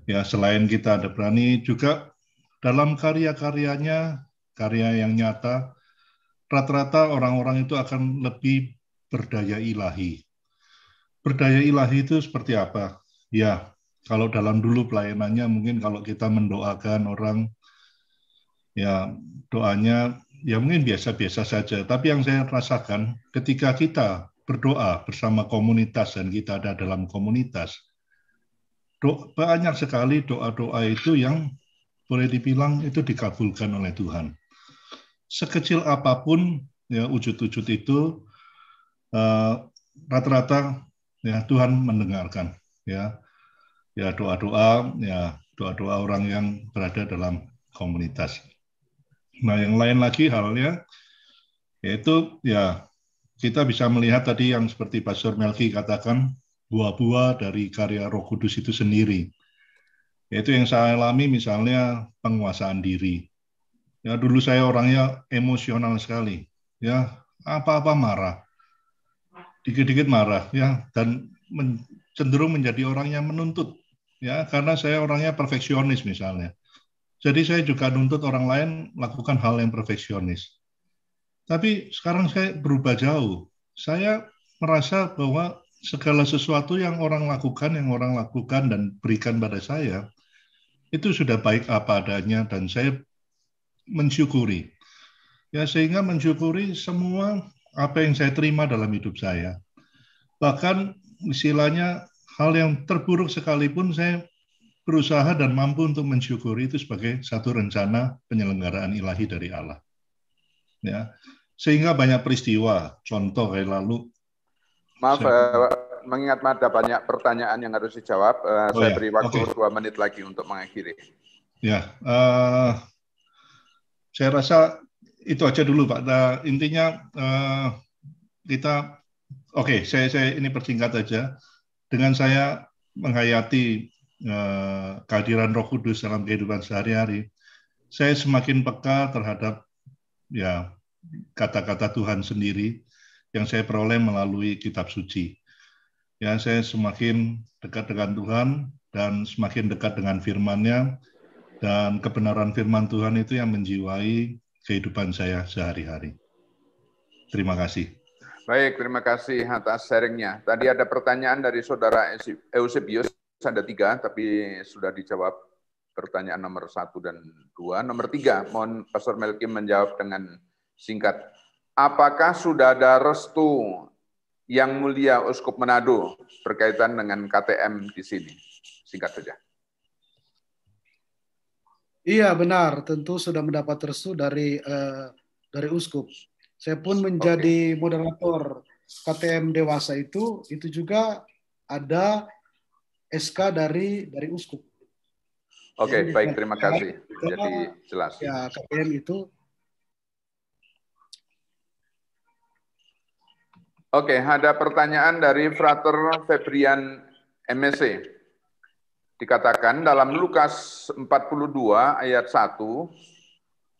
Ya selain kita ada berani juga dalam karya-karyanya karya yang nyata, rata-rata orang-orang itu akan lebih berdaya ilahi. Berdaya ilahi itu seperti apa? Ya, kalau dalam dulu pelayanannya mungkin kalau kita mendoakan orang ya doanya ya mungkin biasa-biasa saja. Tapi yang saya rasakan ketika kita berdoa bersama komunitas dan kita ada dalam komunitas, do, banyak sekali doa-doa itu yang boleh dibilang itu dikabulkan oleh Tuhan sekecil apapun ya wujud-wujud itu eh, rata-rata uh, ya Tuhan mendengarkan ya ya doa-doa ya doa-doa orang yang berada dalam komunitas. Nah, yang lain lagi halnya yaitu ya kita bisa melihat tadi yang seperti Pastor Melki katakan buah-buah dari karya Roh Kudus itu sendiri. Yaitu yang saya alami misalnya penguasaan diri. Ya dulu saya orangnya emosional sekali. Ya apa-apa marah, dikit-dikit marah. Ya dan men cenderung menjadi orang yang menuntut. Ya karena saya orangnya perfeksionis misalnya. Jadi saya juga nuntut orang lain lakukan hal yang perfeksionis. Tapi sekarang saya berubah jauh. Saya merasa bahwa segala sesuatu yang orang lakukan, yang orang lakukan dan berikan pada saya, itu sudah baik apa adanya dan saya mensyukuri. Ya sehingga mensyukuri semua apa yang saya terima dalam hidup saya. Bahkan istilahnya hal yang terburuk sekalipun saya berusaha dan mampu untuk mensyukuri itu sebagai satu rencana penyelenggaraan ilahi dari Allah. Ya. Sehingga banyak peristiwa, contoh kayak lalu Maaf, saya... Eh, mengingat ada banyak pertanyaan yang harus dijawab, eh, oh, saya ya, beri waktu okay. dua menit lagi untuk mengakhiri. Ya, uh, saya rasa itu aja dulu Pak. Nah, intinya uh, kita oke, okay, saya saya ini persingkat aja. Dengan saya menghayati uh, kehadiran Roh Kudus dalam kehidupan sehari-hari, saya semakin peka terhadap ya kata-kata Tuhan sendiri yang saya peroleh melalui kitab suci. Ya, saya semakin dekat dengan Tuhan dan semakin dekat dengan firman-Nya dan kebenaran firman Tuhan itu yang menjiwai kehidupan saya sehari-hari. Terima kasih. Baik, terima kasih atas sharingnya. Tadi ada pertanyaan dari saudara Eusebius, ada tiga, tapi sudah dijawab pertanyaan nomor satu dan dua. Nomor tiga, mohon Pastor Melki menjawab dengan singkat. Apakah sudah ada restu yang mulia Uskup Manado berkaitan dengan KTM di sini? Singkat saja. Iya benar, tentu sudah mendapat restu dari uh, dari uskup. Saya pun menjadi okay. moderator KTM dewasa itu, itu juga ada SK dari dari uskup. Oke, okay, baik terima kasih. Jadi jelas. Ya KTM itu. Oke, okay, ada pertanyaan dari Frater Febrian MSC. E. Dikatakan dalam Lukas 42 ayat 1,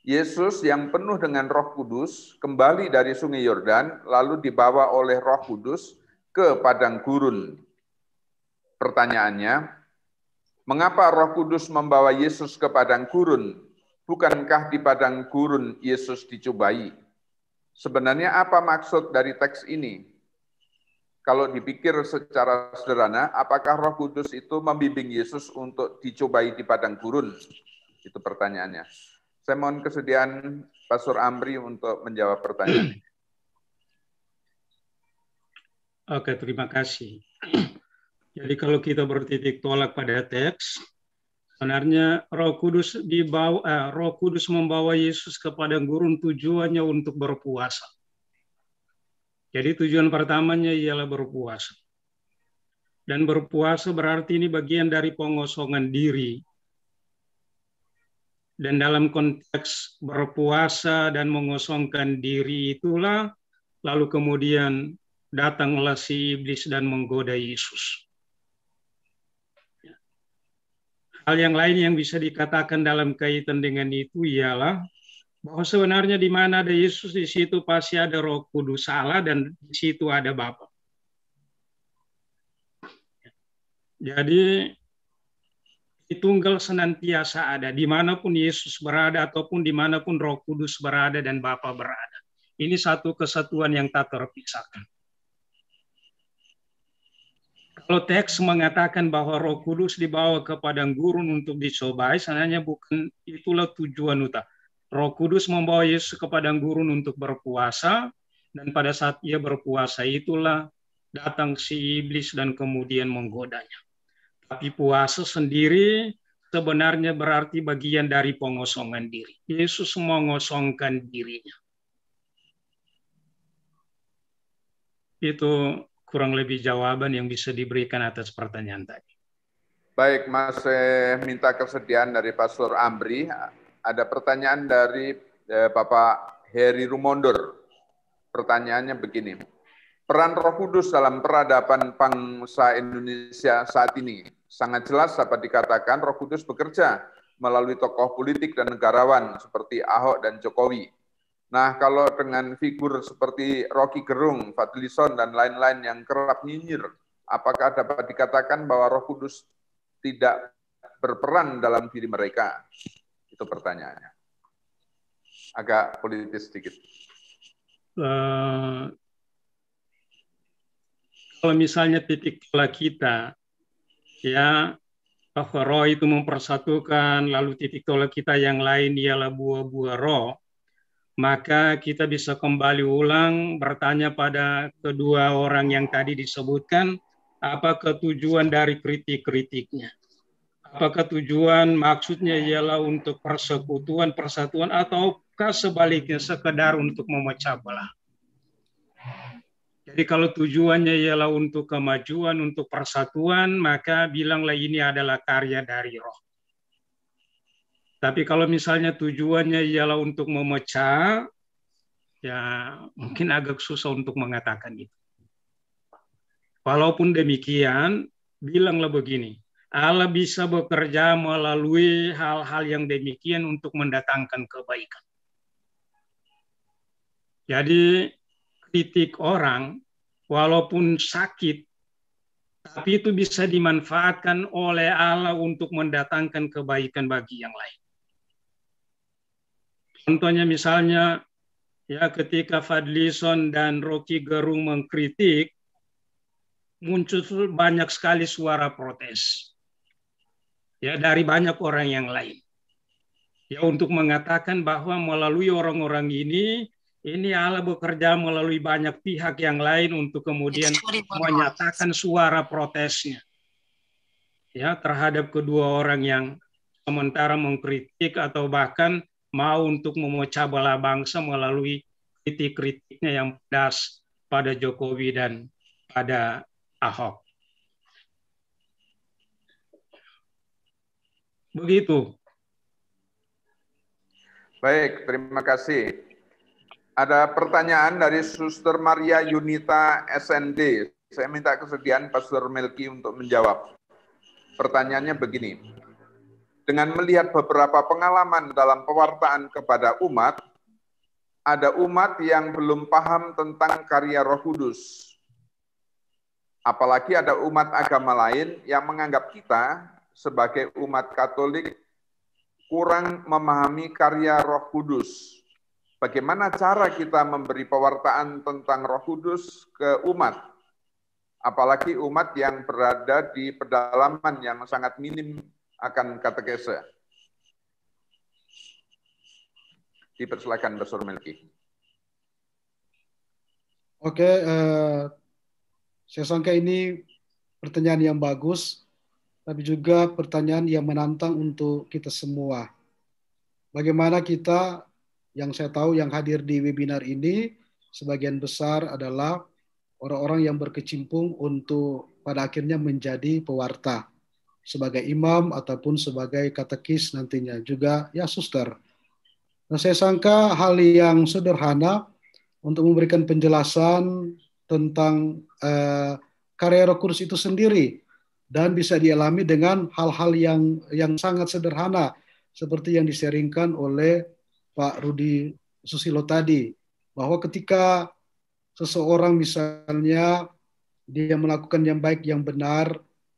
Yesus yang penuh dengan roh kudus kembali dari sungai Yordan, lalu dibawa oleh roh kudus ke padang gurun. Pertanyaannya, mengapa roh kudus membawa Yesus ke padang gurun? Bukankah di padang gurun Yesus dicobai? Sebenarnya apa maksud dari teks ini? kalau dipikir secara sederhana, apakah Roh Kudus itu membimbing Yesus untuk dicobai di padang gurun? Itu pertanyaannya. Saya mohon kesediaan Pastor Amri untuk menjawab pertanyaan. Oke, terima kasih. Jadi kalau kita bertitik tolak pada teks, sebenarnya Roh Kudus dibawa eh, Roh Kudus membawa Yesus ke padang gurun tujuannya untuk berpuasa jadi tujuan pertamanya ialah berpuasa. Dan berpuasa berarti ini bagian dari pengosongan diri. Dan dalam konteks berpuasa dan mengosongkan diri itulah lalu kemudian datanglah si iblis dan menggoda Yesus. Hal yang lain yang bisa dikatakan dalam kaitan dengan itu ialah bahwa sebenarnya di mana ada Yesus di situ pasti ada Roh Kudus Allah dan di situ ada Bapa. Jadi Tunggal senantiasa ada di dimanapun Yesus berada ataupun di dimanapun Roh Kudus berada dan Bapa berada. Ini satu kesatuan yang tak terpisahkan. Kalau teks mengatakan bahwa Roh Kudus dibawa ke padang gurun untuk dicobai, sebenarnya bukan itulah tujuan utama. Roh Kudus membawa Yesus ke padang gurun untuk berpuasa, dan pada saat ia berpuasa itulah datang si iblis dan kemudian menggodanya. Tapi puasa sendiri sebenarnya berarti bagian dari pengosongan diri. Yesus mengosongkan dirinya. Itu kurang lebih jawaban yang bisa diberikan atas pertanyaan tadi. Baik, Mas, saya minta kesediaan dari Pastor Amri ada pertanyaan dari eh, Bapak Heri Rumondor. Pertanyaannya begini. Peran Roh Kudus dalam peradaban bangsa Indonesia saat ini sangat jelas dapat dikatakan Roh Kudus bekerja melalui tokoh politik dan negarawan seperti Ahok dan Jokowi. Nah, kalau dengan figur seperti Rocky Gerung, Fadlison, dan lain-lain yang kerap nyinyir, apakah dapat dikatakan bahwa Roh Kudus tidak berperan dalam diri mereka? Itu pertanyaannya. Agak politis sedikit. Uh, kalau misalnya titik tolak kita, ya bahwa roh itu mempersatukan, lalu titik tolak kita yang lain ialah buah-buah roh, maka kita bisa kembali ulang bertanya pada kedua orang yang tadi disebutkan, apa ketujuan dari kritik-kritiknya. Apakah tujuan maksudnya ialah untuk persekutuan, persatuan, ataukah sebaliknya sekedar untuk memecah belah? Jadi kalau tujuannya ialah untuk kemajuan, untuk persatuan, maka bilanglah ini adalah karya dari roh. Tapi kalau misalnya tujuannya ialah untuk memecah, ya mungkin agak susah untuk mengatakan itu. Walaupun demikian, bilanglah begini, Allah bisa bekerja melalui hal-hal yang demikian untuk mendatangkan kebaikan. Jadi kritik orang walaupun sakit tapi itu bisa dimanfaatkan oleh Allah untuk mendatangkan kebaikan bagi yang lain. Contohnya misalnya ya ketika Fadlison dan Rocky Gerung mengkritik muncul banyak sekali suara protes ya dari banyak orang yang lain. Ya untuk mengatakan bahwa melalui orang-orang ini ini Allah bekerja melalui banyak pihak yang lain untuk kemudian iya, menyatakan suara protesnya. Ya terhadap kedua orang yang sementara mengkritik atau bahkan mau untuk memecah belah bangsa melalui kritik-kritiknya yang pedas pada Jokowi dan pada Ahok. Begitu. Baik, terima kasih. Ada pertanyaan dari Suster Maria Yunita SND. Saya minta kesediaan Pastor Melki untuk menjawab. Pertanyaannya begini. Dengan melihat beberapa pengalaman dalam pewartaan kepada umat, ada umat yang belum paham tentang karya Roh Kudus. Apalagi ada umat agama lain yang menganggap kita sebagai umat Katolik kurang memahami karya Roh Kudus. Bagaimana cara kita memberi pewartaan tentang Roh Kudus ke umat? Apalagi umat yang berada di pedalaman yang sangat minim akan katekese. Dipersilakan besar Melki. Oke, okay, uh, eh, saya sangka ini pertanyaan yang bagus tapi juga pertanyaan yang menantang untuk kita semua. Bagaimana kita yang saya tahu yang hadir di webinar ini sebagian besar adalah orang-orang yang berkecimpung untuk pada akhirnya menjadi pewarta sebagai imam ataupun sebagai katekis nantinya juga ya suster. Nah, saya sangka hal yang sederhana untuk memberikan penjelasan tentang eh, karya roh itu sendiri dan bisa dialami dengan hal-hal yang yang sangat sederhana seperti yang diseringkan oleh Pak Rudi Susilo tadi bahwa ketika seseorang misalnya dia melakukan yang baik yang benar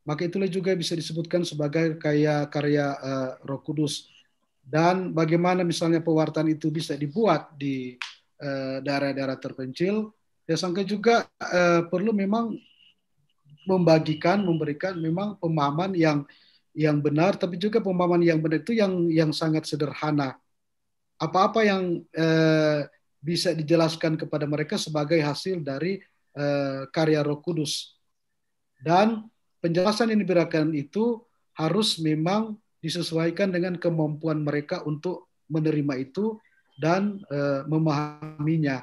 maka itulah juga bisa disebutkan sebagai karya karya uh, Roh Kudus dan bagaimana misalnya pewartaan itu bisa dibuat di eh, daerah-daerah uh, terpencil Ya, sangka juga uh, perlu memang membagikan, memberikan memang pemahaman yang yang benar, tapi juga pemahaman yang benar itu yang yang sangat sederhana. Apa-apa yang eh, bisa dijelaskan kepada mereka sebagai hasil dari eh, karya Roh Kudus. Dan penjelasan yang diberikan itu harus memang disesuaikan dengan kemampuan mereka untuk menerima itu dan e, memahaminya.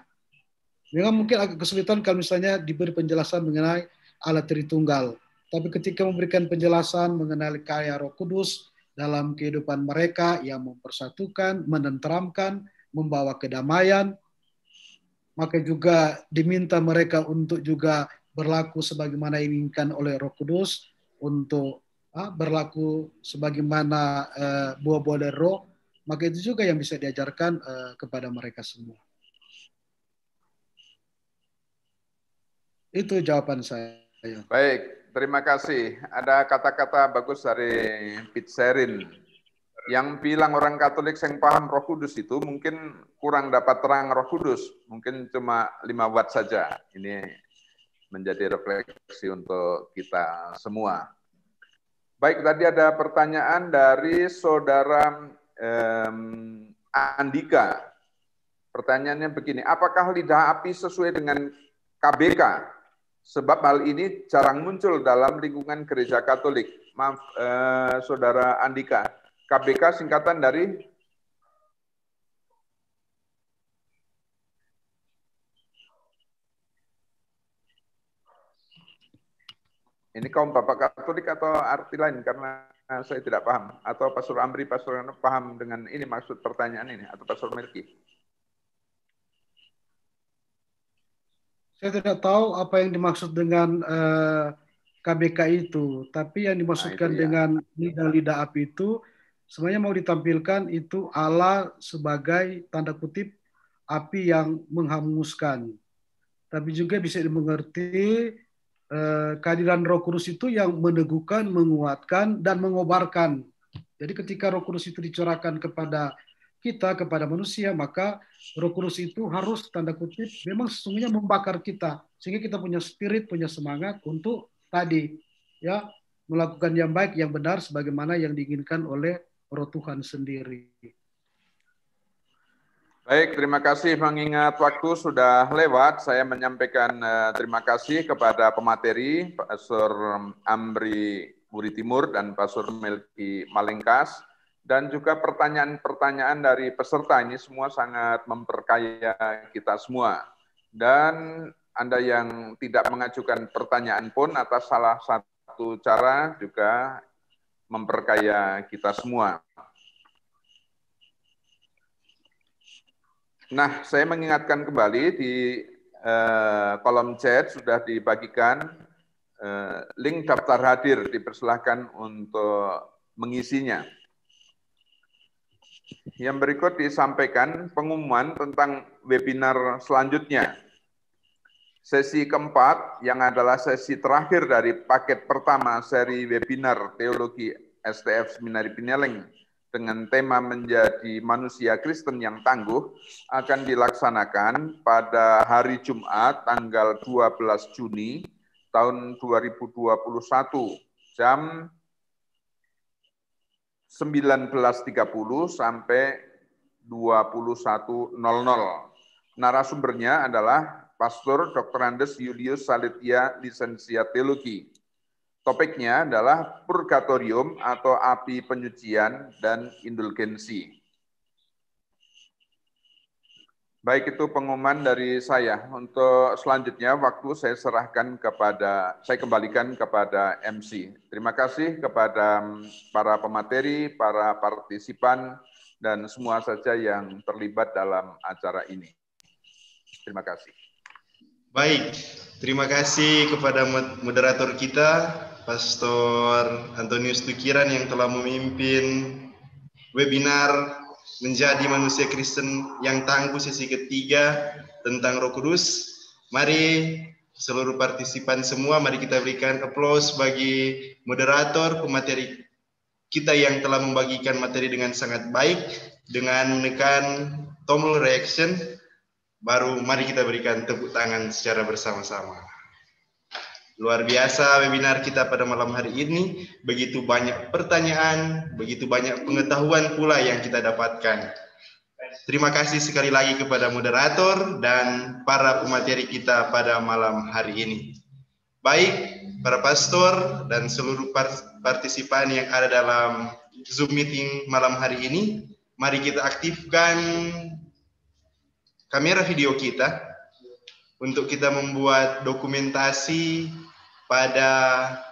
Memang mungkin agak kesulitan kalau misalnya diberi penjelasan mengenai Allah Tritunggal. Tapi ketika memberikan penjelasan mengenai karya Roh Kudus dalam kehidupan mereka yang mempersatukan, menenteramkan, membawa kedamaian, maka juga diminta mereka untuk juga berlaku sebagaimana diinginkan oleh Roh Kudus untuk ah, berlaku sebagaimana eh, buah-buah dari Roh, maka itu juga yang bisa diajarkan eh, kepada mereka semua. Itu jawaban saya. Iya. Baik, terima kasih. Ada kata-kata bagus dari Pitserin. Yang bilang orang Katolik yang paham roh kudus itu mungkin kurang dapat terang roh kudus. Mungkin cuma lima watt saja. Ini menjadi refleksi untuk kita semua. Baik, tadi ada pertanyaan dari saudara eh, Andika. Pertanyaannya begini, apakah lidah api sesuai dengan KBK? Sebab hal ini jarang muncul dalam lingkungan gereja Katolik. Maaf, eh, Saudara Andika. KBK singkatan dari Ini kaum Bapak Katolik atau arti lain karena saya tidak paham atau Pastor Amri, Pastor Ano paham dengan ini maksud pertanyaan ini atau Pastor Merki. Saya tidak tahu apa yang dimaksud dengan uh, eh, KBK itu, tapi yang nah, dimaksudkan nah, dengan ya. dengan lidah-lidah api itu semuanya mau ditampilkan itu Allah sebagai tanda kutip api yang menghanguskan. Tapi juga bisa dimengerti eh, kehadiran Roh Kudus itu yang meneguhkan, menguatkan dan mengobarkan. Jadi ketika Roh Kudus itu dicurahkan kepada kita kepada manusia, maka Roh Kudus itu harus tanda kutip memang sesungguhnya membakar kita sehingga kita punya spirit, punya semangat untuk tadi ya melakukan yang baik, yang benar sebagaimana yang diinginkan oleh Roh Tuhan sendiri. Baik, terima kasih mengingat waktu sudah lewat. Saya menyampaikan uh, terima kasih kepada pemateri Pastor Amri Buri Timur dan Pastor Melki Malengkas dan juga pertanyaan-pertanyaan dari peserta ini semua sangat memperkaya kita semua. Dan Anda yang tidak mengajukan pertanyaan pun atas salah satu cara juga memperkaya kita semua. Nah, saya mengingatkan kembali di eh, kolom chat sudah dibagikan eh, link daftar hadir dipersilahkan untuk mengisinya. Yang berikut disampaikan pengumuman tentang webinar selanjutnya. Sesi keempat yang adalah sesi terakhir dari paket pertama seri webinar Teologi STF Seminari Pineleng dengan tema menjadi manusia Kristen yang tangguh akan dilaksanakan pada hari Jumat tanggal 12 Juni tahun 2021 jam 19.30 sampai 21.00. Narasumbernya adalah Pastor Dr. Andes Julius salitia Lisensia Teologi. Topiknya adalah Purgatorium atau Api Penyucian dan Indulgensi. Baik itu pengumuman dari saya. Untuk selanjutnya waktu saya serahkan kepada saya kembalikan kepada MC. Terima kasih kepada mm, para pemateri, para partisipan dan semua saja yang terlibat dalam acara ini. Terima kasih. Baik, terima kasih kepada moderator kita, Pastor Antonius Tukiran yang telah memimpin webinar menjadi manusia Kristen yang tangguh sesi ketiga tentang Roh Kudus. Mari seluruh partisipan semua, mari kita berikan aplaus bagi moderator pemateri kita yang telah membagikan materi dengan sangat baik dengan menekan tombol reaction. Baru mari kita berikan tepuk tangan secara bersama-sama. Luar biasa webinar kita pada malam hari ini. Begitu banyak pertanyaan, begitu banyak pengetahuan pula yang kita dapatkan. Terima kasih sekali lagi kepada moderator dan para pemateri kita pada malam hari ini. Baik, para pastor dan seluruh partisipan yang ada dalam Zoom meeting malam hari ini, mari kita aktifkan kamera video kita untuk kita membuat dokumentasi pada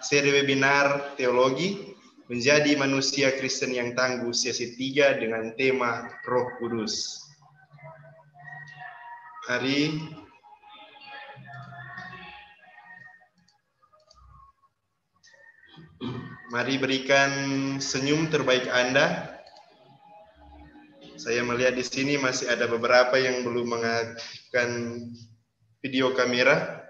seri webinar teologi menjadi manusia Kristen yang tangguh sesi 3 dengan tema Roh Kudus. Hari, Mari berikan senyum terbaik Anda. Saya melihat di sini masih ada beberapa yang belum mengaktifkan video kamera.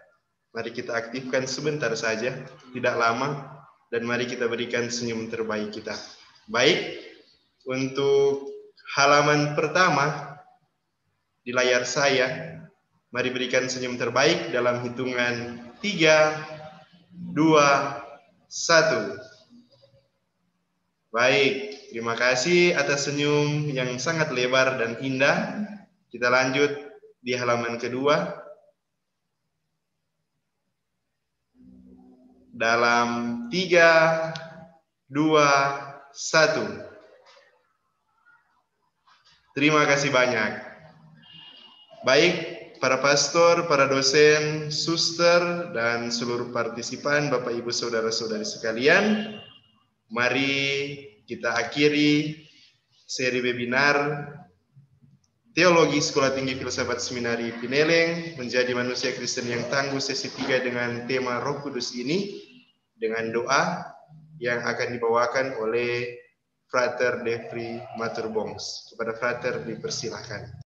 Mari kita aktifkan sebentar saja, tidak lama, dan mari kita berikan senyum terbaik kita. Baik, untuk halaman pertama di layar saya, mari berikan senyum terbaik dalam hitungan 3, 2, 1. Baik, terima kasih atas senyum yang sangat lebar dan indah. Kita lanjut di halaman kedua. dalam tiga, dua, satu. Terima kasih banyak. Baik, para pastor, para dosen, suster, dan seluruh partisipan, Bapak, Ibu, Saudara-saudari sekalian, mari kita akhiri seri webinar Teologi Sekolah Tinggi Filsafat Seminari Pineleng menjadi manusia Kristen yang tangguh sesi 3 dengan tema Roh Kudus ini dengan doa yang akan dibawakan oleh Frater Devri Maturbongs. Kepada Frater dipersilahkan.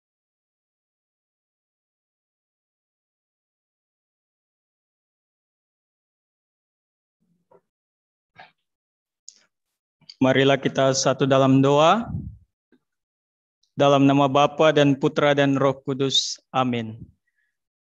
Marilah kita satu dalam doa. Dalam nama Bapa dan Putra dan Roh Kudus. Amin.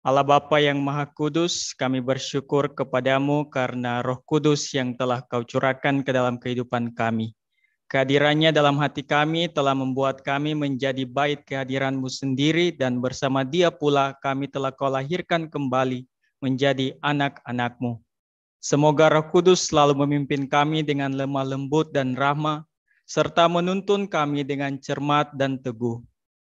Allah Bapa yang Maha Kudus, kami bersyukur kepadamu karena Roh Kudus yang telah Kau curahkan ke dalam kehidupan kami. Kehadirannya dalam hati kami telah membuat kami menjadi bait kehadiranmu sendiri dan bersama dia pula kami telah kau lahirkan kembali menjadi anak-anakmu. Semoga roh kudus selalu memimpin kami dengan lemah lembut dan rahmah, serta menuntun kami dengan cermat dan teguh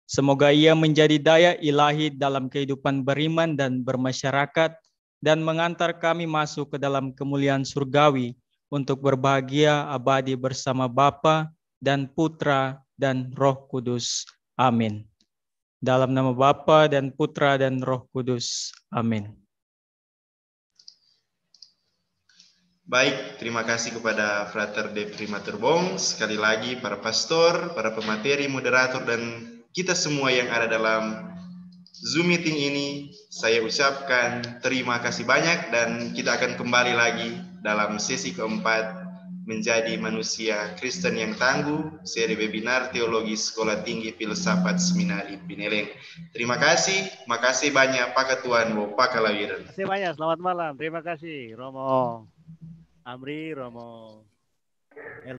Semoga ia menjadi daya ilahi dalam kehidupan beriman dan bermasyarakat dan mengantar kami masuk ke dalam kemuliaan surgawi untuk berbahagia abadi bersama Bapa dan Putra dan Roh Kudus. Amin. Dalam nama Bapa dan Putra dan Roh Kudus. Amin. Baik, terima kasih kepada Frater Deprimatur Prima Sekali lagi para pastor, para pemateri, moderator, dan kita semua yang ada dalam Zoom meeting ini, saya ucapkan terima kasih banyak dan kita akan kembali lagi dalam sesi keempat menjadi manusia Kristen yang tangguh, seri webinar Teologi Sekolah Tinggi Filsafat Seminari Pineleng. Terima kasih, makasih banyak Pak Ketuan Bapak Kalawiran. Terima kasih banyak, selamat malam. Terima kasih Romo Amri, Romo